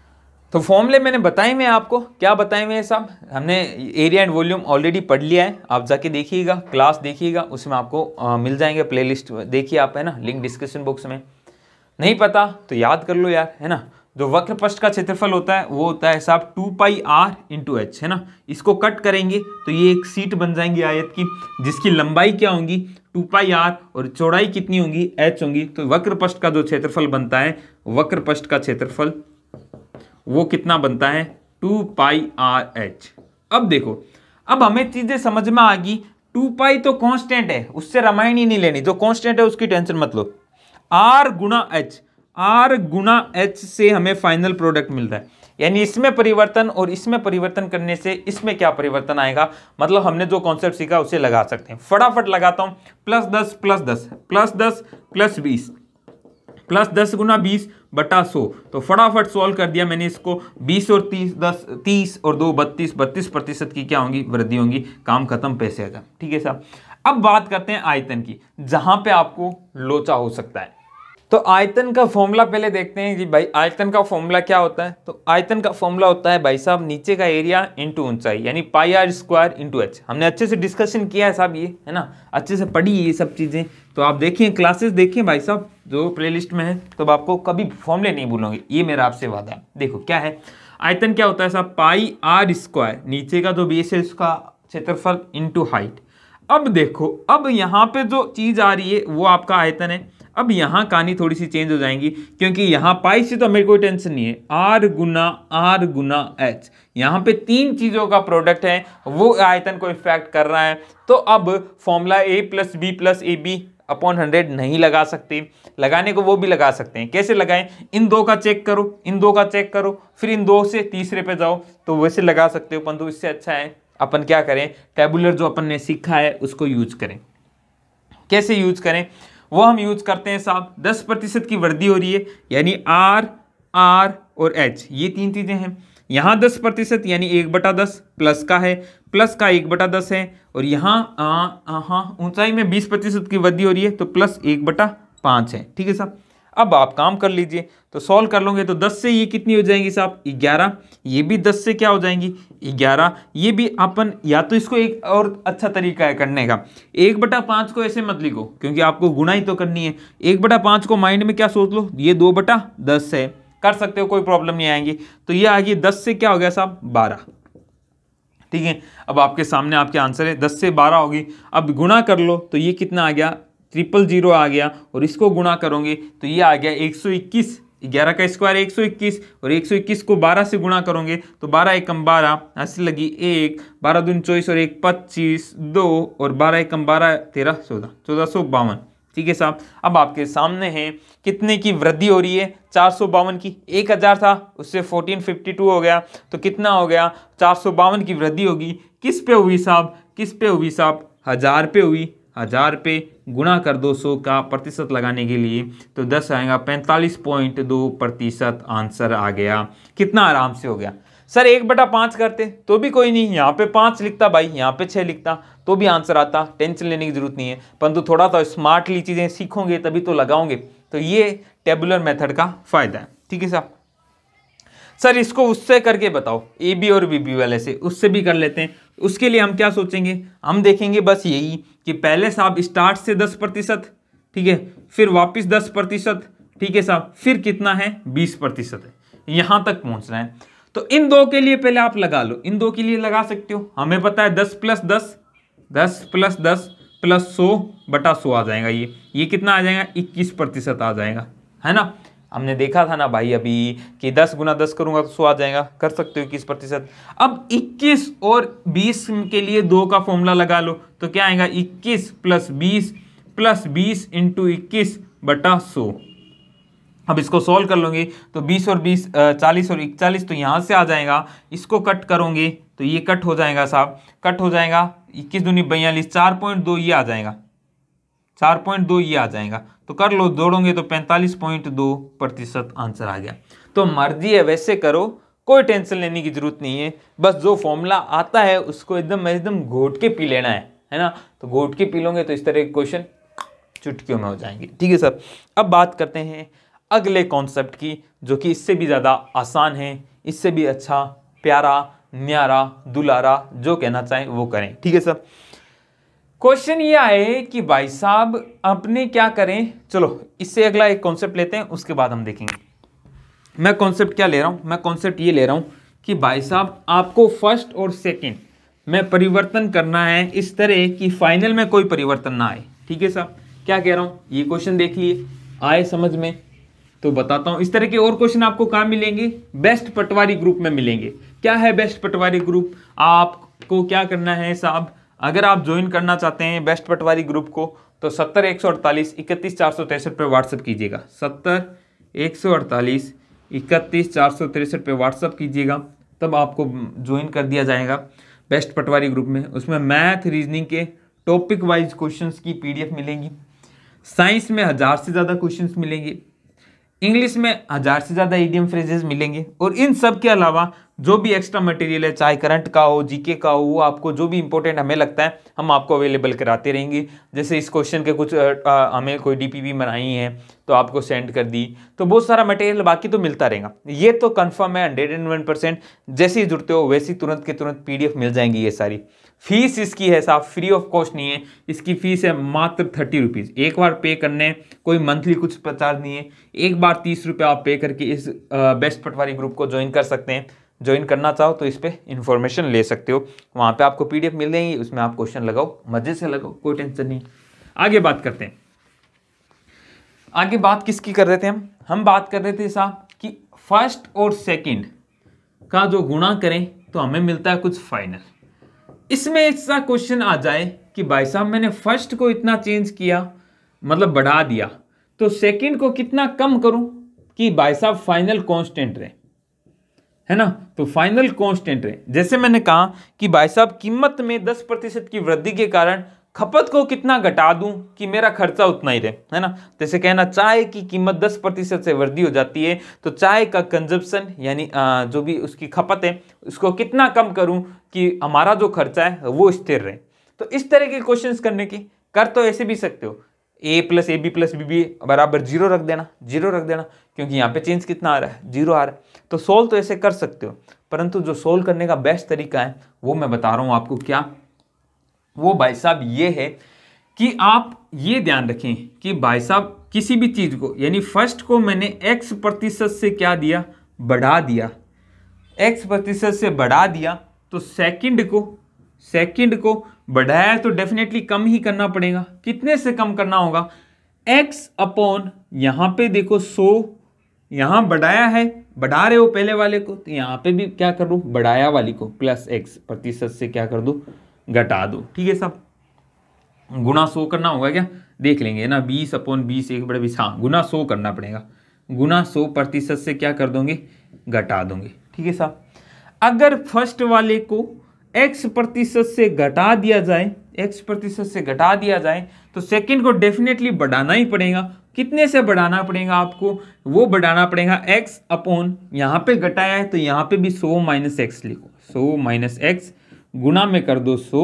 तो फॉर्मूले मैंने बताए हुए आपको क्या बताए हुए हैं साहब हमने एरिया एंड वॉल्यूम ऑलरेडी पढ़ लिया है आप जाके देखिएगा क्लास देखिएगा उसमें आपको आ, मिल जाएंगे प्लेलिस्ट देखिए आप है ना लिंक डिस्क्रिप्शन बॉक्स में नहीं पता तो याद कर लो यार है ना जो वक्र पृष्ठ का क्षेत्रफल होता है वो होता है साहब two pi R into H है ना इसको कट करेंगे तो ये एक सीट बन जाएंगी आयत की जिसकी लंबाई क्या होगी टू पाई आर और चौड़ाई कितनी होगी एच होंगी तो वक्र पृष्ठ का जो क्षेत्रफल बनता है वक्र पृष्ठ का क्षेत्रफल वो कितना बनता है टू पाई आर एच अब देखो अब हमें चीज़ें समझ में आ गई टू पाई तो कॉन्स्टेंट है उससे रामायण ही नहीं लेनी जो कॉन्स्टेंट है उसकी टेंशन मत लो आर गुणा एच आर गुणा एच से हमें फाइनल प्रोडक्ट मिल रहा है यानी इसमें परिवर्तन और इसमें परिवर्तन करने से इसमें क्या परिवर्तन आएगा मतलब हमने जो कॉन्सेप्ट सीखा उसे लगा सकते हैं फटाफट लगाता हूँ प्लस दस प्लस दस प्लस दस प्लस बीस प्लस दस गुना बीस बटा सो तो फटाफट सॉल्व कर दिया मैंने इसको बीस और तीस दस तीस और दो बत्तीस बत्तीस प्रतिशत की क्या होंगी वृद्धि होंगी काम खत्म पैसे का ठीक है साहब अब बात करते हैं आयतन की जहां पे आपको लोचा हो सकता है तो आयतन का फॉर्मूला पहले देखते हैं कि भाई आयतन का फॉर्मूला क्या होता है तो आयतन का फॉर्मूला होता है भाई साहब नीचे का एरिया इंटू ऊंचाई यानी pi R square into H हमने अच्छे से डिस्कशन किया है साहब ये है ना अच्छे से पढ़ी ये सब चीज़ें तो आप देखिए क्लासेस देखिए भाई साहब जो प्ले में है तो आपको कभी फॉर्मूले नहीं भूलोगे ये मेरा आपसे वादा है देखो क्या है आयतन क्या होता है साहब पाई आर स्क्वायर नीचे का जो बेस है उसका क्षेत्रफल इंटू हाइट अब देखो अब यहाँ पे जो चीज़ आ रही है वो आपका आयतन है अब यहाँ कहानी थोड़ी सी चेंज हो जाएंगी क्योंकि यहाँ पाई से तो हमें कोई टेंशन नहीं है आर गुना आर गुना एच यहाँ पे तीन चीज़ों का प्रोडक्ट है वो आयतन को इफेक्ट कर रहा है तो अब formula A plus B plus A B upon hundred नहीं लगा सकते लगाने को वो भी लगा सकते हैं कैसे लगाएं इन दो का चेक करो इन दो का चेक करो फिर इन दो से तीसरे पे जाओ तो वैसे लगा सकते हो परंतु इससे अच्छा है अपन क्या करें टेबुलर जो अपन ने सीखा है उसको यूज करें कैसे यूज करें वो हम यूज़ करते हैं साहब दस प्रतिशत की वृद्धि हो रही है यानी आर आर और एच ये तीन चीज़ें हैं यहाँ दस प्रतिशत यानी एक बटा दस प्लस का है प्लस का एक बटा दस है और यहाँ हाँ, ऊंचाई में बीस प्रतिशत की वृद्धि हो रही है तो प्लस एक बटा पाँच है ठीक है साहब अब आप काम कर लीजिए तो सॉल्व कर लोगे तो 10 से ये कितनी हो जाएंगी साहब 11 ये भी 10 से क्या हो जाएंगी 11 ये भी अपन या तो इसको एक और अच्छा तरीका है करने का एक बटा पाँच को ऐसे मत लिखो क्योंकि आपको गुना ही तो करनी है एक बटा पाँच को माइंड में क्या सोच लो ये दो बटा दस है कर सकते हो कोई प्रॉब्लम नहीं आएंगी तो ये आ गई दस से क्या हो गया साहब बारह ठीक है अब आपके सामने आपके आंसर है दस से बारह होगी अब गुणा कर लो तो ये कितना आ गया ट्रिपल जीरो आ गया और इसको गुणा करोगे तो ये आ गया एक सौ इक्कीस ग्यारह का स्क्वायर एक सौ इक्कीस और एक सौ इक्कीस को बारह से गुणा करोगे तो बारह एकम बारह हंसी लगी एक बारह दून चौबीस और एक पच्चीस दो और बारह एकम बारह तेरह चौदह चौदह सौ बावन ठीक है साहब अब आपके सामने है कितने की वृद्धि हो रही है चार सौ बावन की एक हज़ार था उससे फोर्टीन फिफ्टी टू हो गया तो कितना हो गया चार सौ बावन की वृद्धि होगी किस पे हुई साहब किस पे हुई साहब हज़ार पे हुई हज़ार पे गुणा कर 200 का प्रतिशत लगाने के लिए तो 10 आएगा पैंतालीस पॉइंट दो प्रतिशत आंसर आ गया कितना आराम से हो गया सर एक बटा पाँच करते तो भी कोई नहीं यहाँ पे पाँच लिखता भाई यहाँ पे छः लिखता तो भी आंसर आता टेंशन लेने की जरूरत नहीं है परंतु थोड़ा तो स्मार्टली चीज़ें सीखोगे तभी तो लगाओगे तो ये टेबुलर मेथड का फ़ायदा है ठीक है साहब सर इसको उससे करके बताओ ए बी और बी बी वाले से उससे भी कर लेते हैं उसके लिए हम क्या सोचेंगे हम देखेंगे बस यही कि पहले साहब स्टार्ट से दस प्रतिशत ठीक है फिर वापस दस प्रतिशत ठीक है साहब फिर कितना है बीस प्रतिशत है यहाँ तक पहुँचना है तो इन दो के लिए पहले आप लगा लो इन दो के लिए लगा सकते हो हमें पता है दस प्लस दस दस प्लस दस प्लस सौ बटा सो आ जाएगा ये ये कितना आ जाएगा इक्कीस प्रतिशत आ जाएगा है ना हमने देखा था ना भाई अभी कि 10 गुना 10 करूंगा तो सो आ जाएगा कर सकते हो इक्कीस प्रतिशत अब 21 और 20 के लिए दो का फॉर्मूला लगा लो तो क्या आएगा 21 प्लस बीस प्लस बीस इंटू इक्कीस बटा सो अब इसको सॉल्व कर लोगे तो 20 और 20 40 और 41 तो यहाँ से आ जाएगा इसको कट करोगे तो ये कट हो जाएगा साहब कट हो जाएगा इक्कीस दूनी बयालीस चार पॉइंट दो ये आ जाएगा चार पॉइंट दो ये आ जाएगा तो कर लो दौड़ोगे तो पैंतालीस पॉइंट दो प्रतिशत आंसर आ गया तो मर्जी है वैसे करो कोई टेंशन लेने की जरूरत नहीं है बस जो फॉर्मूला आता है उसको एकदम एकदम घोट के पी लेना है है ना तो घोट के पी लोगे तो इस तरह के क्वेश्चन चुटकियों में हो जाएंगे ठीक है सर अब बात करते हैं अगले कॉन्सेप्ट की जो कि इससे भी ज़्यादा आसान है इससे भी अच्छा प्यारा न्यारा दुलारा जो कहना चाहें वो करें ठीक है सर क्वेश्चन ये आए कि भाई साहब अपने क्या करें चलो इससे अगला एक कॉन्सेप्ट लेते हैं उसके बाद हम देखेंगे मैं कॉन्सेप्ट क्या ले रहा हूं मैं कॉन्सेप्ट ये ले रहा हूं कि भाई साहब आपको फर्स्ट और सेकंड में परिवर्तन करना है इस तरह कि फाइनल में कोई परिवर्तन ना आए ठीक है साहब क्या कह रहा हूँ ये क्वेश्चन देख लिए आए समझ में तो बताता हूँ इस तरह के और क्वेश्चन आपको कहाँ मिलेंगे बेस्ट पटवारी ग्रुप में मिलेंगे क्या है बेस्ट पटवारी ग्रुप आपको क्या करना है साहब अगर आप ज्वाइन करना चाहते हैं बेस्ट पटवारी ग्रुप को तो सत्तर एक सौ अड़तालीस इकतीस चार सौ तिरसठ पर व्हाट्सअप कीजिएगा सत्तर एक सौ अड़तालीस इकतीस चार सौ तिरसठ पर व्हाट्सअप कीजिएगा तब आपको ज्वाइन कर दिया जाएगा बेस्ट पटवारी ग्रुप में उसमें मैथ रीजनिंग के टॉपिक वाइज क्वेश्चंस की पीडीएफ मिलेंगी साइंस में हज़ार से ज़्यादा क्वेश्चंस मिलेंगे इंग्लिश में हज़ार से ज़्यादा ईडीएम फ्रेजेस मिलेंगे और इन सब के अलावा जो भी एक्स्ट्रा मटेरियल है चाहे करंट का हो जीके का हो वो आपको जो भी इंपॉर्टेंट हमें लगता है हम आपको अवेलेबल कराते रहेंगे जैसे इस क्वेश्चन के कुछ आ, आ, हमें कोई भी बनाई है तो आपको सेंड कर दी तो बहुत सारा मटेरियल बाकी तो मिलता रहेगा ये तो कंफर्म है हंड्रेड एंड वन परसेंट जैसे ही जुड़ते हो वैसे ही तुरंत के तुरंत पी मिल जाएंगी ये सारी फीस इसकी है साहब फ्री ऑफ कॉस्ट नहीं है इसकी फीस है मात्र थर्टी रुपीज़ एक बार पे करने कोई मंथली कुछ प्रचार नहीं है एक बार तीस रुपये आप पे करके इस बेस्ट पटवारी ग्रुप को ज्वाइन कर सकते हैं ज्वाइन करना चाहो तो इस पर इन्फॉर्मेशन ले सकते हो वहाँ पे आपको पीडीएफ मिल जाएगी उसमें आप क्वेश्चन लगाओ मज़े से लगाओ कोई टेंशन नहीं आगे बात करते हैं आगे बात किसकी कर रहे थे हम हम बात कर रहे थे साहब कि फर्स्ट और सेकंड का जो गुणा करें तो हमें मिलता है कुछ फाइनल इसमें ऐसा क्वेश्चन आ जाए कि भाई साहब मैंने फर्स्ट को इतना चेंज किया मतलब बढ़ा दिया तो सेकंड को कितना कम करूं कि भाई साहब फाइनल कांस्टेंट रहे है ना तो फाइनल कॉन्स्टेंट है जैसे मैंने कहा कि भाई साहब कीमत में 10 प्रतिशत की वृद्धि के कारण खपत को कितना घटा दूं कि मेरा खर्चा उतना ही रहे है ना जैसे कहना चाय की कीमत 10 प्रतिशत से वृद्धि हो जाती है तो चाय का कंजप्शन यानी जो भी उसकी खपत है उसको कितना कम करूं कि हमारा जो खर्चा है वो स्थिर रहे तो इस तरह के क्वेश्चंस करने की कर तो ऐसे भी सकते हो A plus A B plus B B बराबर जीरो रख देना जीरो रख देना क्योंकि यहाँ पे चेंज कितना आ रहा है जीरो आ रहा है तो सोल्व तो ऐसे कर सकते हो परंतु जो सोल्व करने का बेस्ट तरीका है वो मैं बता रहा हूँ आपको क्या वो भाई साहब ये है कि आप ये ध्यान रखें कि भाई साहब किसी भी चीज़ को यानी फर्स्ट को मैंने एक्स प्रतिशत से क्या दिया बढ़ा दिया एक्स प्रतिशत से बढ़ा दिया तो सेकंड को सेकंड को बढ़ाया तो डेफिनेटली कम ही करना पड़ेगा कितने से कम करना होगा एक्स अपॉन यहाँ पे देखो सो यहाँ बढ़ाया है बढ़ा रहे हो पहले वाले को तो यहाँ पे भी क्या कर दू बढ़ाया वाली को प्लस एक्स प्रतिशत से क्या कर दो घटा दो ठीक है सब गुना सो करना होगा क्या देख लेंगे ना बीस अपॉन बीस एक बड़े बीस हाँ गुना सो करना पड़ेगा गुना सो प्रतिशत से क्या कर दोगे घटा दोगे ठीक है साहब अगर फर्स्ट वाले को x प्रतिशत से घटा दिया जाए x प्रतिशत से घटा दिया जाए तो सेकंड को डेफिनेटली बढ़ाना ही पड़ेगा कितने से बढ़ाना पड़ेगा आपको वो बढ़ाना पड़ेगा x अपॉन यहाँ पे घटाया है तो यहाँ पे भी 100 माइनस एक्स लिखो 100 माइनस एक्स गुना में कर दो 100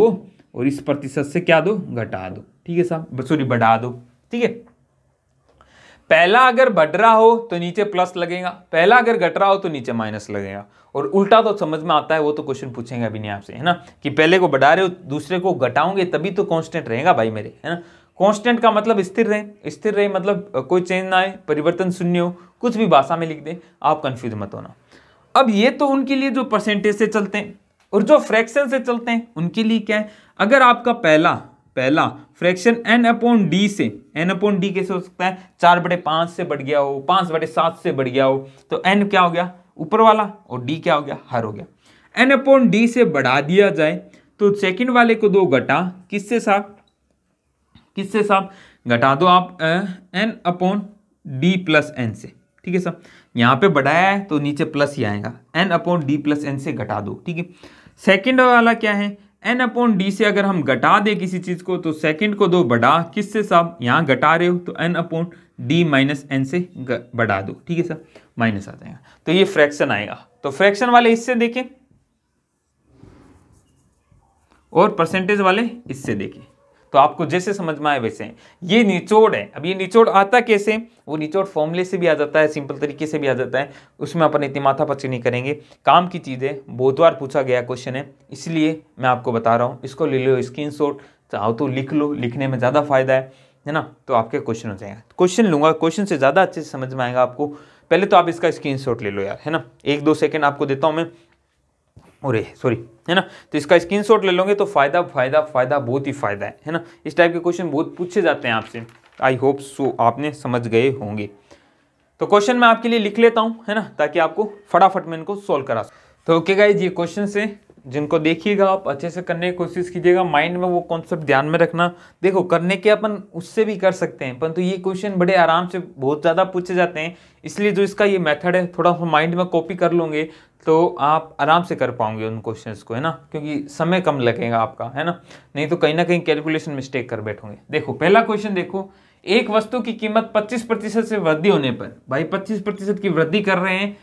और इस प्रतिशत से क्या दो घटा दो ठीक है साहब सॉरी बढ़ा दो ठीक है पहला अगर बढ़ रहा हो तो नीचे प्लस लगेगा पहला अगर घट रहा हो तो नीचे माइनस लगेगा और उल्टा तो समझ में आता है वो तो क्वेश्चन पूछेंगे अभी नहीं आपसे है ना कि पहले को बढ़ा रहे हो दूसरे को घटाओगे तभी तो कांस्टेंट रहेगा भाई मेरे है ना कांस्टेंट का मतलब स्थिर रहे स्थिर रहे मतलब कोई चेंज ना आए परिवर्तन शून्य हो कुछ भी भाषा में लिख दें आप कन्फ्यूज मत होना अब ये तो उनके लिए जो परसेंटेज से चलते हैं और जो फ्रैक्शन से चलते हैं उनके लिए क्या है अगर आपका पहला पहला फ्रैक्शन एन अपॉन डी से एन अपॉन डी कैसे हो सकता है चार बटे पाँच से बढ़ गया हो पाँच बटे सात से बढ़ गया हो तो एन क्या हो गया ऊपर वाला और डी क्या हो गया हर हो गया एन अपॉन डी से बढ़ा दिया जाए तो सेकंड वाले को दो घटा किससे साफ किससे साहब घटा दो आप N upon D plus N से ठीक है साहब यहाँ पे बढ़ाया है तो नीचे प्लस ही आएगा N upon D plus N से घटा दो ठीक है सेकेंड वाला क्या है एन अपॉन डी से अगर हम घटा दें किसी चीज़ को तो सेकेंड को दो बढ़ा किससे साहब यहाँ घटा रहे हो तो N upon D minus N से बढ़ा दो ठीक है सर माइनस आ जाएगा तो ये फ्रैक्शन आएगा तो फ्रैक्शन वाले इससे देखें और परसेंटेज वाले इससे देखें तो आपको जैसे समझ में आए वैसे ये निचोड़ है अब ये निचोड़ आता कैसे वो निचोड़ फॉर्मूले से भी आ जाता है सिंपल तरीके से भी आ जाता है उसमें अपन इतनी माथा पच्ची नहीं करेंगे काम की चीज़ है बहुत बार पूछा गया क्वेश्चन है इसलिए मैं आपको बता रहा हूँ इसको ले लो स्क्रीन शॉट चाहो तो लिख लो लिखने में ज़्यादा फायदा है है ना तो आपके क्वेश्चन हो जाएगा क्वेश्चन लूंगा क्वेश्चन से ज़्यादा अच्छे से समझ में आएगा आपको पहले तो आप इसका शॉट ले लो यार है ना एक दो सेकेंड आपको देता हूँ मैं और सॉरी है ना तो इसका स्क्रीन ले लोगे तो फायदा फायदा फायदा बहुत ही फायदा है है ना इस टाइप के क्वेश्चन बहुत पूछे जाते हैं आपसे आई होप सो आपने समझ गए होंगे तो क्वेश्चन मैं आपके लिए लिख लेता हूँ है ना ताकि आपको फटाफट में इनको सॉल्व करा सकूँ तो ओके गाइज ये क्वेश्चन से जिनको देखिएगा आप अच्छे से करने की कोशिश कीजिएगा माइंड में वो कॉन्सेप्ट ध्यान में रखना देखो करने के अपन उससे भी कर सकते हैं परंतु तो ये क्वेश्चन बड़े आराम से बहुत ज़्यादा पूछे जाते हैं इसलिए जो इसका ये मेथड है थोड़ा सा माइंड में कॉपी कर लोगे तो आप आराम से कर पाओगे उन क्वेश्चन को है ना क्योंकि समय कम लगेगा आपका है ना नहीं तो कहीं ना कहीं कैलकुलेशन मिस्टेक कर बैठोगे देखो पहला क्वेश्चन देखो एक वस्तु की कीमत पच्चीस प्रतिशत से वृद्धि होने पर भाई पच्चीस प्रतिशत की वृद्धि कर रहे हैं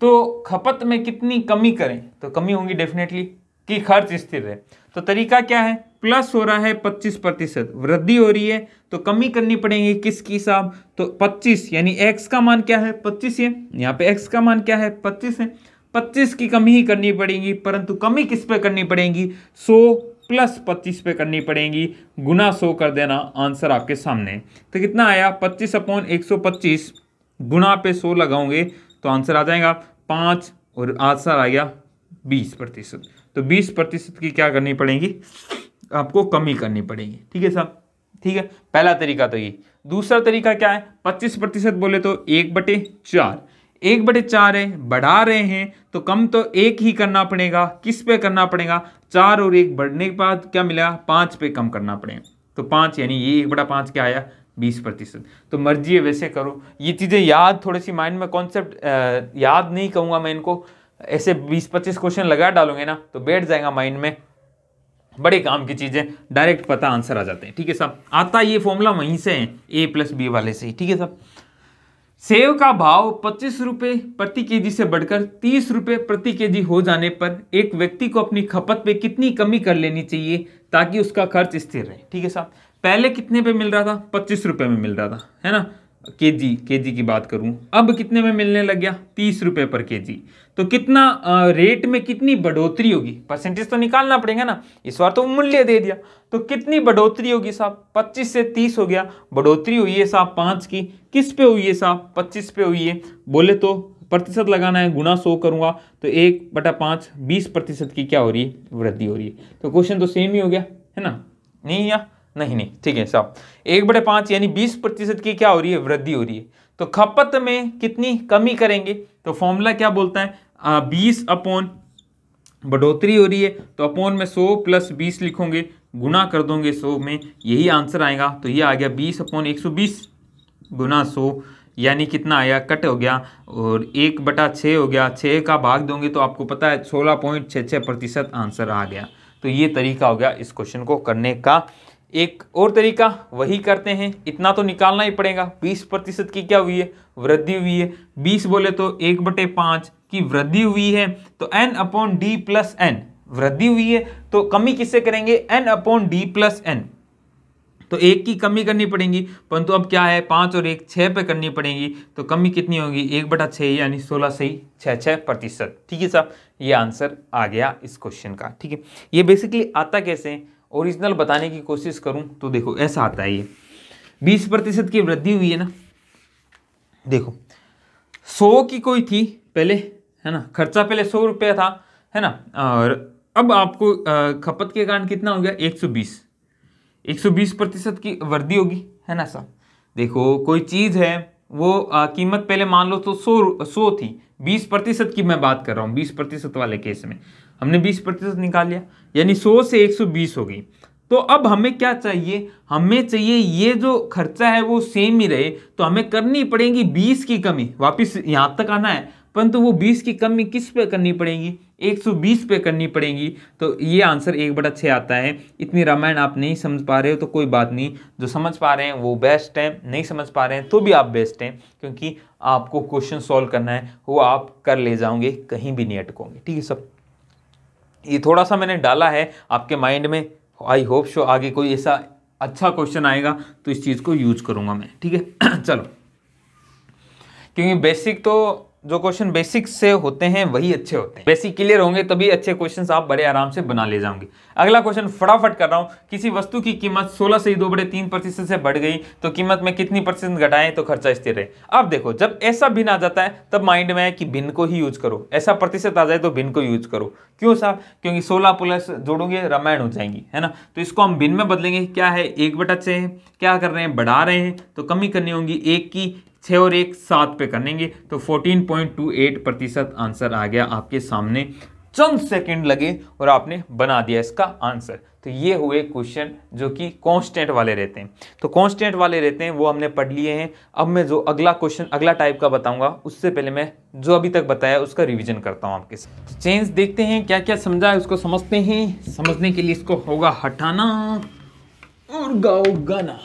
तो खपत में कितनी कमी करें तो कमी होगी डेफिनेटली कि खर्च स्थिर रहे तो तरीका क्या है प्लस हो रहा है पच्चीस प्रतिशत वृद्धि हो रही है तो कमी करनी पड़ेगी किसकी साहब तो पच्चीस यानी एक्स का मान क्या है पच्चीस है यहाँ पे एक्स का मान क्या है पच्चीस है पच्चीस की कमी ही करनी पड़ेगी परंतु कमी किस पे करनी पड़ेगी सो प्लस पच्चीस पे करनी पड़ेगी गुना सो कर देना आंसर आपके सामने तो कितना आया पच्चीस अपॉन एक सौ पच्चीस गुना पे सो लगाओगे तो आंसर आ जाएगा पाँच और आंसर आ गया बीस प्रतिशत तो बीस प्रतिशत की क्या करनी पड़ेगी आपको कमी करनी पड़ेगी ठीक है साहब ठीक है पहला तरीका तो ये दूसरा तरीका क्या है पच्चीस प्रतिशत बोले तो एक बटे चार एक बटे चार है बढ़ा रहे हैं तो कम तो एक ही करना पड़ेगा किस पे करना पड़ेगा चार और एक बढ़ने के बाद क्या मिलेगा पाँच पे कम करना पड़ेगा तो पाँच यानी ये एक बटा पाँच क्या आया बीस प्रतिशत तो मर्जी है वैसे करो ये चीज़ें याद थोड़ी सी माइंड में कॉन्सेप्ट याद नहीं कहूँगा मैं इनको ऐसे बीस पच्चीस क्वेश्चन लगा डालूंगे ना तो बैठ जाएगा माइंड में बड़े काम की चीज़ें डायरेक्ट पता आंसर आ जाते हैं ठीक है साहब आता ये फॉर्मूला वहीं से है ए प्लस बी वाले से ही ठीक है साहब सेव का भाव पच्चीस रुपये प्रति केजी से बढ़कर तीस रुपये प्रति केजी हो जाने पर एक व्यक्ति को अपनी खपत पे कितनी कमी कर लेनी चाहिए ताकि उसका खर्च स्थिर रहे ठीक है साहब पहले कितने पे मिल रहा था पच्चीस रुपये में मिल रहा था है ना के जी के जी की बात करूं अब कितने में मिलने लग गया तीस रुपए पर के जी तो कितना आ, रेट में कितनी बढ़ोतरी होगी परसेंटेज तो निकालना पड़ेगा ना इस बार तो मूल्य दे दिया तो कितनी बढ़ोतरी होगी साहब पच्चीस से तीस हो गया बढ़ोतरी हुई है साहब पांच की किस पे हुई है साहब पच्चीस पे हुई है बोले तो प्रतिशत लगाना है गुना सो करूंगा तो एक बटा पांच बीस प्रतिशत की क्या हो रही है वृद्धि हो रही है तो क्वेश्चन तो सेम ही हो गया है ना नहीं या नहीं नहीं ठीक है साहब एक बटे पांच यानी बीस प्रतिशत की क्या हो रही है वृद्धि हो रही है तो खपत में कितनी कमी करेंगे तो फॉर्मूला क्या बोलता है बीस अपोन बढ़ोतरी हो रही है तो अपोन में सौ प्लस बीस लिखोगे गुना कर दोगे सौ में यही आंसर आएगा तो ये आ गया बीस अपोन एक सौ बीस गुना सौ यानी कितना आया कट हो गया और एक बटा छः हो गया छः का भाग दोगे तो आपको पता है सोलह पॉइंट छः छः प्रतिशत आंसर आ गया तो ये तरीका हो गया इस क्वेश्चन को करने का एक और तरीका वही करते हैं इतना तो निकालना ही पड़ेगा 20 प्रतिशत की क्या हुई है वृद्धि हुई है 20 बोले तो एक बटे पांच की वृद्धि हुई है तो n upon D plus N वृद्धि हुई है तो कमी किससे करेंगे n upon D plus N तो एक की कमी करनी पड़ेगी परंतु अब क्या है पांच और एक छह पे करनी पड़ेगी तो कमी कितनी होगी एक बटा छह यानी सोलह से ही छह प्रतिशत ठीक है साहब ये आंसर आ गया इस क्वेश्चन का ठीक है ये बेसिकली आता कैसे है ओरिजिनल बताने की कोशिश करूं तो देखो ऐसा आता है ये बीस प्रतिशत की वृद्धि हुई है ना देखो सौ की कोई थी पहले है ना खर्चा पहले सौ रुपया था है ना और अब आपको खपत के कारण कितना हो गया एक सौ बीस एक सौ बीस प्रतिशत की वृद्धि होगी है ना सर देखो कोई चीज़ है वो आ, कीमत पहले मान लो तो सौ सौ थी बीस प्रतिशत की मैं बात कर रहा हूँ बीस प्रतिशत वाले केस में हमने बीस प्रतिशत निकाल लिया यानी सौ से एक सौ बीस हो गई तो अब हमें क्या चाहिए हमें चाहिए ये जो खर्चा है वो सेम ही रहे तो हमें करनी पड़ेगी बीस की कमी वापस यहाँ तक आना है परंतु वो बीस की कमी किस पे करनी पड़ेगी एक सौ बीस पे करनी पड़ेगी तो ये आंसर एक बटा छः आता है इतनी रामायण आप नहीं समझ पा रहे हो तो कोई बात नहीं जो समझ पा रहे हैं वो बेस्ट हैं नहीं समझ पा रहे हैं तो भी आप बेस्ट हैं क्योंकि आपको क्वेश्चन सॉल्व करना है वो आप कर ले जाओगे कहीं भी नहीं अटकोगे ठीक है सब ये थोड़ा सा मैंने डाला है आपके माइंड में आई होप शो आगे कोई ऐसा अच्छा क्वेश्चन आएगा तो इस चीज़ को यूज करूँगा मैं ठीक है [CLEARS THROAT] चलो क्योंकि बेसिक तो जो क्वेश्चन बेसिक से होते हैं वही अच्छे होते हैं बेसिक क्लियर होंगे तभी अच्छे क्वेश्चन आप बड़े आराम से बना ले जाओगे अगला क्वेश्चन फटाफट कर रहा हूं किसी वस्तु की कीमत 16 से दो बड़े तीन प्रतिशत से बढ़ गई तो कीमत में कितनी परसेंट घटाएं तो खर्चा स्थिर रहे अब देखो जब ऐसा भिन आ जाता है तब माइंड में है कि भिन्न को ही यूज करो ऐसा प्रतिशत आ जाए तो भिन को यूज करो क्यों साहब क्योंकि सोलह प्लस जोड़ोगे रामायण हो जाएंगी है ना तो इसको हम भिन में बदलेंगे क्या है एक बटा क्या कर रहे हैं बढ़ा रहे हैं तो कमी करनी होगी एक की छः और एक सात पे करेंगे तो 14.28 प्रतिशत आंसर आ गया आपके सामने चंद सेकंड लगे और आपने बना दिया इसका आंसर तो ये हुए क्वेश्चन जो कि कांस्टेंट वाले रहते हैं तो कांस्टेंट वाले रहते हैं वो हमने पढ़ लिए हैं अब मैं जो अगला क्वेश्चन अगला टाइप का बताऊंगा उससे पहले मैं जो अभी तक बताया उसका रिवीजन करता हूं आपके साथ चेंज तो देखते हैं क्या क्या समझा है उसको समझते हैं समझने के लिए इसको होगा हटाना और गाओ गाना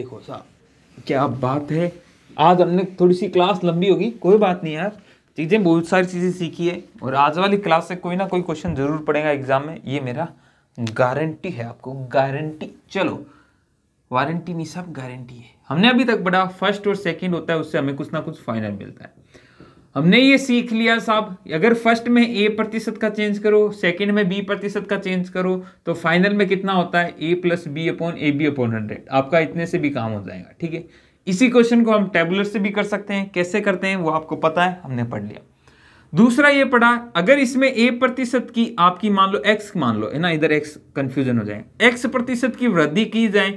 देखो साहब क्या बात है आज हमने थोड़ी सी क्लास लंबी होगी कोई बात नहीं यार चीज़ें बहुत सारी चीज़ें सीखी है और आज वाली क्लास से कोई ना कोई क्वेश्चन जरूर पड़ेगा एग्जाम में ये मेरा गारंटी है आपको गारंटी चलो वारंटी नहीं सब गारंटी है हमने अभी तक बड़ा फर्स्ट और सेकंड होता है उससे हमें कुछ ना कुछ फाइनल मिलता है हमने ये सीख लिया साहब अगर फर्स्ट में ए प्रतिशत का चेंज करो सेकंड में बी प्रतिशत का चेंज करो तो फाइनल में कितना होता है A plus B upon A B upon hundred आपका इतने से भी काम हो जाएगा ठीक है इसी क्वेश्चन को हम टेबुलर से भी कर सकते हैं कैसे करते हैं वो आपको पता है हमने पढ़ लिया दूसरा ये पढ़ा अगर इसमें ए प्रतिशत की आपकी मान लो एक्स मान लो है ना इधर एक्स कंफ्यूजन हो जाए एक्स प्रतिशत की वृद्धि की जाए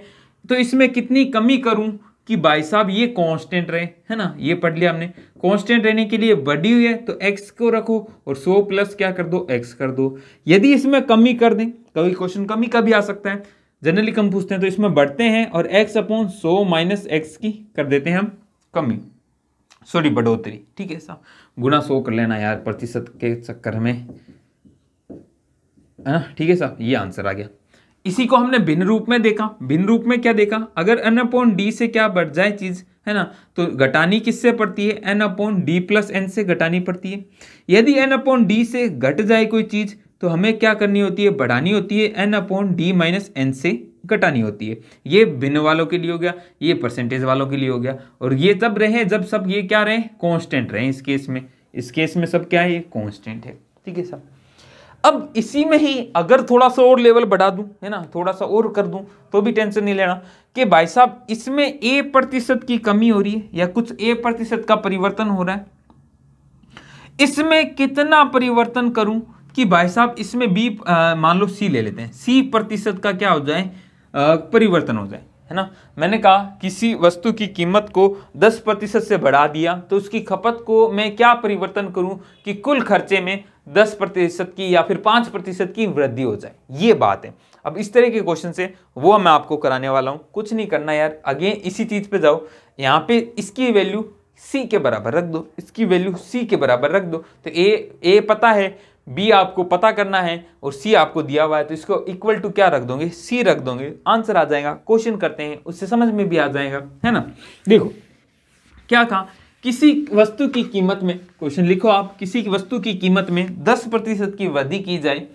तो इसमें कितनी कमी करूं कि भाई साहब ये कांस्टेंट रहे है ना ये पढ़ लिया हमने कांस्टेंट रहने के लिए बढ़ी हुई है तो एक्स को रखो और सो प्लस क्या कर दो एक्स कर दो यदि इसमें कमी कर दें कभी क्वेश्चन कमी कभी आ सकता है जनरली कम पूछते हैं तो इसमें बढ़ते हैं और एक्स अपॉन सो माइनस एक्स की कर देते हैं हम कमी सॉरी बढ़ोतरी ठीक है साहब गुना सो कर लेना यार प्रतिशत के चक्कर में है ना ठीक है साहब ये आंसर आ गया इसी को हमने भिन्न रूप में देखा भिन्न रूप में क्या देखा अगर एन अपॉन डी से क्या बढ़ जाए चीज़ है ना तो घटानी किससे पड़ती है N upon D plus N से घटानी पड़ती है यदि एन अपॉन डी से घट जाए कोई चीज़ तो हमें क्या करनी होती है बढ़ानी होती है N upon D minus N से घटानी होती है ये बिन वालों के लिए हो गया ये परसेंटेज वालों के लिए हो गया और ये तब रहे जब सब ये क्या रहे कॉन्स्टेंट रहे इस केस में इस केस में सब क्या है ये कॉन्स्टेंट है ठीक है सब अब इसी में ही अगर थोड़ा सा और लेवल बढ़ा दूं है ना थोड़ा सा और कर दूं तो भी टेंशन नहीं लेना कि भाई साहब इसमें ए प्रतिशत की कमी हो रही है या कुछ ए प्रतिशत का परिवर्तन हो रहा है इसमें कितना परिवर्तन करूं कि भाई साहब इसमें बी मान लो सी ले लेते हैं सी प्रतिशत का क्या हो जाए परिवर्तन हो जाए है ना मैंने कहा किसी वस्तु की कीमत को 10 प्रतिशत से बढ़ा दिया तो उसकी खपत को मैं क्या परिवर्तन करूं कि कुल खर्चे में 10 प्रतिशत की या फिर 5 प्रतिशत की वृद्धि हो जाए ये बात है अब इस तरह के क्वेश्चन से वो मैं आपको कराने वाला हूँ कुछ नहीं करना यार आगे इसी चीज़ पे जाओ यहाँ पे इसकी वैल्यू सी के बराबर रख दो इसकी वैल्यू सी के बराबर रख दो तो ए ए पता है बी आपको पता करना है और सी आपको दिया हुआ है तो इसको इक्वल टू क्या रख दोगे सी रख दोगे आंसर आ जाएगा क्वेश्चन करते हैं उससे समझ में भी आ जाएगा है ना देखो क्या कहा किसी वस्तु की कीमत में क्वेश्चन लिखो आप किसी वस्तु की कीमत में दस प्रतिशत की वृद्धि की जाए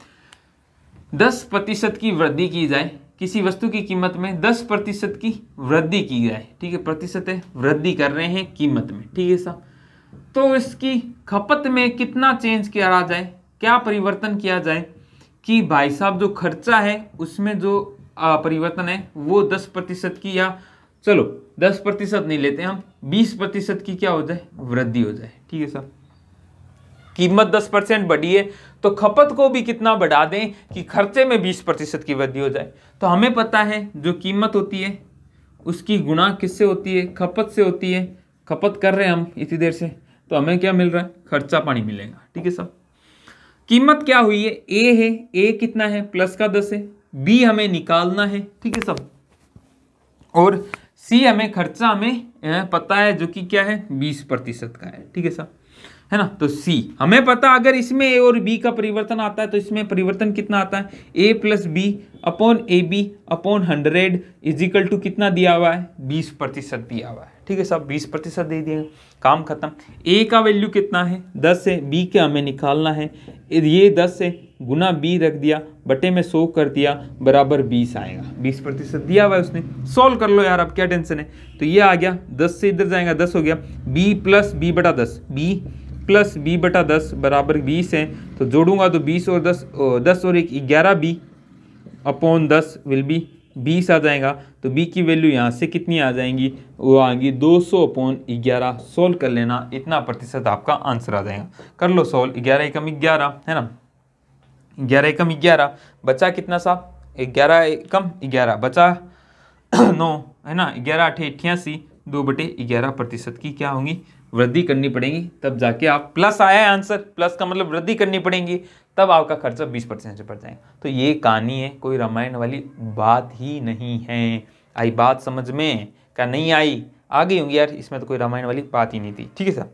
दस प्रतिशत की वृद्धि की जाए किसी वस्तु की कीमत में दस प्रतिशत की वृद्धि की जाए ठीक है प्रतिशत है वृद्धि कर रहे हैं कीमत में ठीक है साहब तो इसकी खपत में कितना चेंज किया जाए क्या परिवर्तन किया जाए कि भाई साहब जो खर्चा है उसमें जो परिवर्तन है वो दस प्रतिशत की या चलो दस प्रतिशत नहीं लेते हम बीस प्रतिशत की क्या हो जाए वृद्धि हो जाए ठीक है सर कीमत दस परसेंट बढ़ी है तो खपत को भी कितना बढ़ा दें कि खर्चे में बीस प्रतिशत की वृद्धि हो जाए तो हमें पता है जो कीमत होती है उसकी गुणा किससे होती है खपत से होती है खपत कर रहे हैं हम इतनी देर से तो हमें क्या मिल रहा है खर्चा पानी मिलेगा ठीक है सर कीमत क्या हुई है ए है ए कितना है प्लस का दस है बी हमें निकालना है ठीक है सब और सी हमें खर्चा हमें पता है जो कि क्या है बीस प्रतिशत का है ठीक है सब है ना तो सी हमें पता अगर इसमें ए और बी का परिवर्तन आता है तो इसमें परिवर्तन कितना आता है A plus B upon A B upon hundred is equal to कितना दिया हुआ है बीस प्रतिशत दिया हुआ है ठीक है साहब बीस प्रतिशत दे दिएगा काम खत्म ए का वैल्यू कितना है दस है बी के हमें निकालना है ये दस है गुना बी रख दिया बटे में सो कर दिया बराबर बीस आएगा बीस प्रतिशत दिया हुआ है उसने सॉल्व कर लो यार अब क्या टेंशन है तो ये आ गया दस से इधर जाएगा दस हो गया बी प्लस बी बटा दस बी प्लस बी बटा दस बराबर बीस है तो जोड़ूंगा तो बीस और दस दस और एक ग्यारह बी अपॉन दस विल बी बीस आ जाएगा तो बी की वैल्यू यहाँ से कितनी आ जाएंगी वो आएगी दो सौ पौन ग्यारह सोल्व कर लेना इतना प्रतिशत आपका आंसर आ जाएगा कर लो सोल्व ग्यारह एकम ग्यारह है ना ग्यारह एकम ग्यारह बचा कितना सा ग्यारह एकम ग्यारह बचा [CLEARS THROAT] नौ है ना ग्यारह अठे अट्ठासी दो बटे ग्यारह प्रतिशत की क्या होंगी वृद्धि करनी पड़ेगी तब जाके आप प्लस आया है आंसर प्लस का मतलब वृद्धि करनी पड़ेगी तब आपका खर्चा बीस परसेंट से बढ़ जाएगा तो ये कहानी है कोई रामायण वाली बात ही नहीं है आई बात समझ में क्या नहीं आई आ गई होंगी यार इसमें तो कोई रामायण वाली बात ही नहीं थी ठीक है सर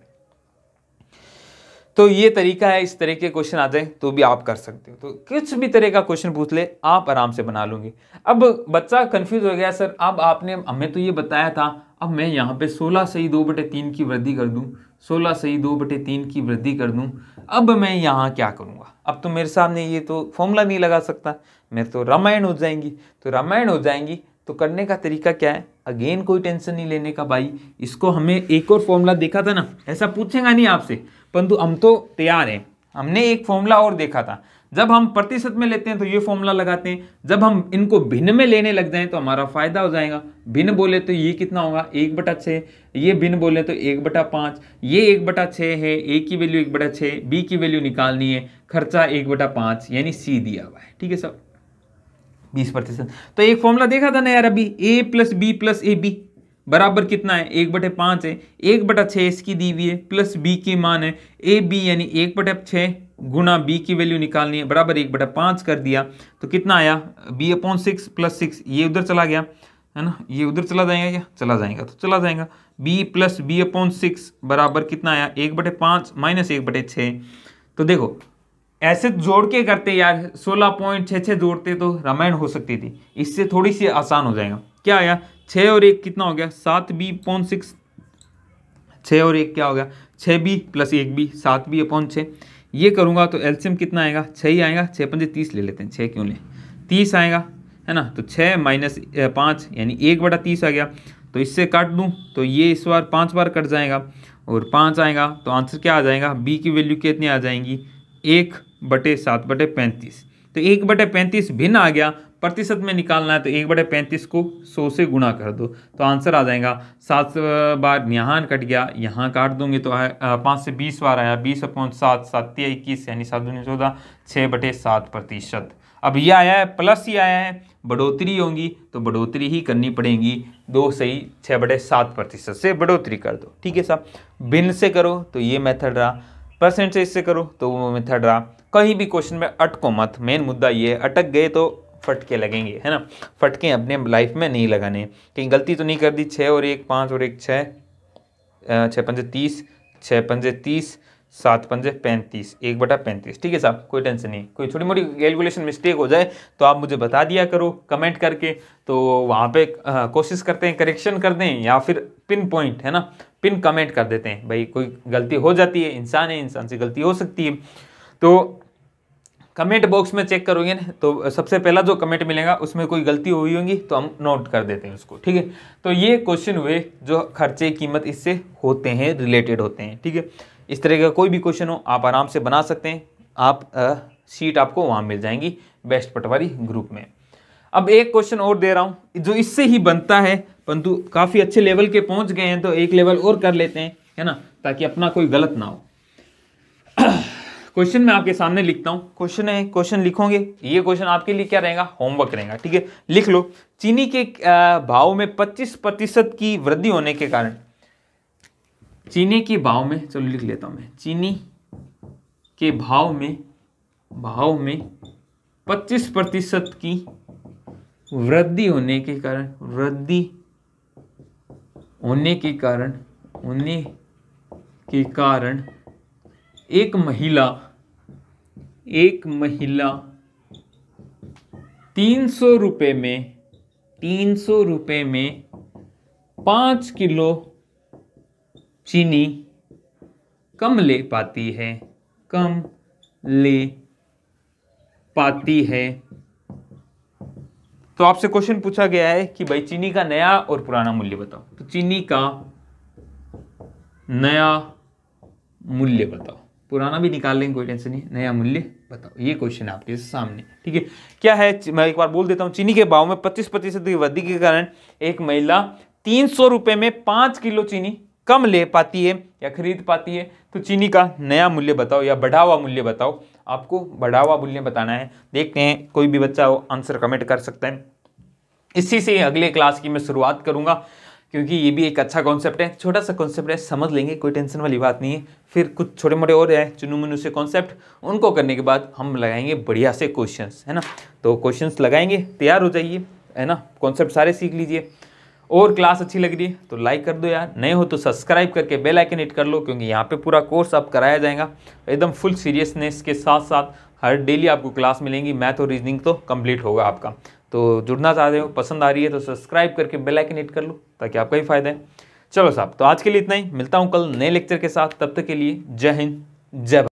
तो ये तरीका है इस तरह के क्वेश्चन आ जाए तो भी आप कर सकते हो तो किस भी तरह का क्वेश्चन पूछ ले आप आराम से बना लूंगी अब बच्चा कंफ्यूज हो गया सर अब आपने हमें तो ये बताया था अब मैं यहाँ पे 16 सही दो बटे तीन की वृद्धि कर दूँ 16 सही दो बटे तीन की वृद्धि कर दूँ अब मैं यहाँ क्या करूँगा अब तो मेरे सामने ये तो फॉर्मूला नहीं लगा सकता मेरे तो रामायण हो जाएंगी तो रामायण हो जाएंगी तो करने का तरीका क्या है अगेन कोई टेंशन नहीं लेने का भाई इसको हमें एक और फॉर्मूला देखा था ना ऐसा पूछेगा नहीं आपसे परंतु हम तो तैयार हैं हमने एक फॉर्मूला और देखा था जब हम प्रतिशत में लेते हैं तो ये फॉर्मूला लगाते हैं जब हम इनको भिन्न में लेने लग जाएं तो हमारा फायदा हो जाएगा भिन्न बोले तो ये कितना होगा एक बटा छः ये भिन्न बोले तो एक बटा पाँच ये एक बटा छः है ए की वैल्यू एक बटा छः बी की वैल्यू निकालनी है खर्चा एक बटा पाँच यानी सी दिया हुआ है ठीक है सर बीस प्रतिशत तो एक फॉर्मूला देखा था ना यार अभी A plus B plus A B बराबर कितना है एक बटे पाँच है एक बटा छः इसकी दी हुई है प्लस बी की मान है ए बी यानी एक बटे छः गुना बी की वैल्यू निकालनी है बराबर एक बटा पाँच कर दिया तो कितना आया B upon six plus six ये उधर चला गया है ना ये उधर चला जाएगा क्या चला जाएगा तो चला जाएगा B plus B upon six बराबर कितना आया एक बटे पाँच माइनस एक बटे छः तो देखो ऐसे जोड़ के करते यार सोलह पॉइंट छः छः जोड़ते तो रामायण हो सकती थी इससे थोड़ी सी आसान हो जाएगा क्या आया छः और एक कितना हो गया सात बी पौन सिक्स छः और एक क्या हो गया छः बी प्लस एक बी सात बी अपॉन छः ये करूँगा तो एल्शियम कितना आएगा छः ही आएगा छः पंजे तीस ले लेते हैं छः क्यों लें तीस आएगा है ना तो छः माइनस पाँच यानी एक बटा तीस आ गया तो इससे काट दूँ तो ये इस बार पाँच बार कट जाएगा और पाँच आएगा तो आंसर क्या आ जाएगा बी की वैल्यू कितनी आ जाएंगी एक बटे सात बटे पैंतीस तो एक बटे पैंतीस भिन्न आ गया प्रतिशत में निकालना है तो एक बटे पैंतीस को सौ से गुणा कर दो तो आंसर आ जाएगा सात बार यहाँ कट गया यहाँ काट दूंगी तो पाँच से बीस बार आया बीस अपॉन सात सात या इक्कीस यानी सात दूनी चौदह छः बटे सात प्रतिशत अब ये आया है प्लस ही आया है बढ़ोतरी होगी तो बढ़ोतरी ही करनी पड़ेगी दो से ही छः बटे सात प्रतिशत से बढ़ोतरी कर दो ठीक है साहब भिन्न से करो तो ये मेथड रहा परसेंटेज से करो तो वो मेथड रहा कहीं भी क्वेश्चन में अटको मत मेन मुद्दा ये है अटक गए तो फटके लगेंगे है ना फटके अपने लाइफ में नहीं लगाने कहीं गलती तो नहीं कर दी छः और एक पाँच और एक छः छः पंजे तीस छः पंजे तीस सात पंजे पैंतीस एक बटा पैंतीस ठीक है साहब कोई टेंशन नहीं कोई छोटी मोटी कैलकुलेशन मिस्टेक हो जाए तो आप मुझे बता दिया करो कमेंट करके तो वहाँ पे कोशिश करते हैं करेक्शन कर दें या फिर पिन पॉइंट है ना पिन कमेंट कर देते हैं भाई कोई गलती हो जाती है इंसान है इंसान से गलती हो सकती है तो कमेंट बॉक्स में चेक करोगे ना तो सबसे पहला जो कमेंट मिलेगा उसमें कोई गलती हुई होगी तो हम नोट कर देते हैं उसको ठीक है तो ये क्वेश्चन हुए जो खर्चे कीमत इससे होते हैं रिलेटेड होते हैं ठीक है इस तरह का कोई भी क्वेश्चन हो आप आराम से बना सकते हैं आप आ, सीट आपको वहाँ मिल जाएंगी बेस्ट पटवारी ग्रुप में अब एक क्वेश्चन और दे रहा हूँ जो इससे ही बनता है परंतु काफ़ी अच्छे लेवल के पहुँच गए हैं तो एक लेवल और कर लेते हैं है ना ताकि अपना कोई गलत ना हो क्वेश्चन मैं आपके सामने लिखता हूँ क्वेश्चन है क्वेश्चन लिखोगे ये क्वेश्चन आपके लिए क्या रहेगा होमवर्क रहेगा ठीक है लिख लो चीनी के भाव में 25 प्रतिशत की वृद्धि होने के कारण चीनी के भाव में चलो लिख लेता हूं मैं चीनी के भाव में भाव में 25 प्रतिशत की वृद्धि होने के कारण वृद्धि होने के कारण होने के कारण एक महिला एक महिला तीन सौ रुपये में तीन सौ रुपये में पाँच किलो चीनी कम ले पाती है कम ले पाती है तो आपसे क्वेश्चन पूछा गया है कि भाई चीनी का नया और पुराना मूल्य बताओ तो चीनी का नया मूल्य बताओ पुराना भी निकाल लेंगे कोई टेंशन नहीं नया मूल्य बताओ ये क्वेश्चन आपके सामने ठीक है क्या है मैं एक बार बोल देता हूँ चीनी के भाव में पच्चीस प्रतिशत की वृद्धि के कारण एक महिला तीन सौ रुपये में पाँच किलो चीनी कम ले पाती है या खरीद पाती है तो चीनी का नया मूल्य बताओ या बढ़ा हुआ मूल्य बताओ आपको बढ़ा हुआ मूल्य बताना है देखते हैं कोई भी बच्चा वो आंसर कमेंट कर सकता है इसी से अगले क्लास की मैं शुरुआत करूंगा क्योंकि ये भी एक अच्छा कॉन्सेप्ट है छोटा सा कॉन्सेप्ट है समझ लेंगे कोई टेंशन वाली बात नहीं है फिर कुछ छोटे मोटे और हैं चुनू मुनू से कॉन्सेप्ट उनको करने के बाद हम लगाएंगे बढ़िया से क्वेश्चन है ना तो क्वेश्चन लगाएंगे तैयार हो जाइए है ना कॉन्सेप्ट सारे सीख लीजिए और क्लास अच्छी लग रही है तो लाइक कर दो यार नए हो तो सब्सक्राइब करके बेल आइकन हिट कर लो क्योंकि यहाँ पे पूरा कोर्स आप कराया जाएगा एकदम फुल सीरियसनेस के साथ साथ हर डेली आपको क्लास मिलेंगी मैथ और रीजनिंग तो कंप्लीट होगा आपका तो जुड़ना चाहते हो पसंद आ रही है तो सब्सक्राइब करके बेल आइकन हिट कर लो ताकि आपका ही फायदा है चलो साहब तो आज के लिए इतना ही मिलता हूँ कल नए लेक्चर के साथ तब तक के लिए जय हिंद जय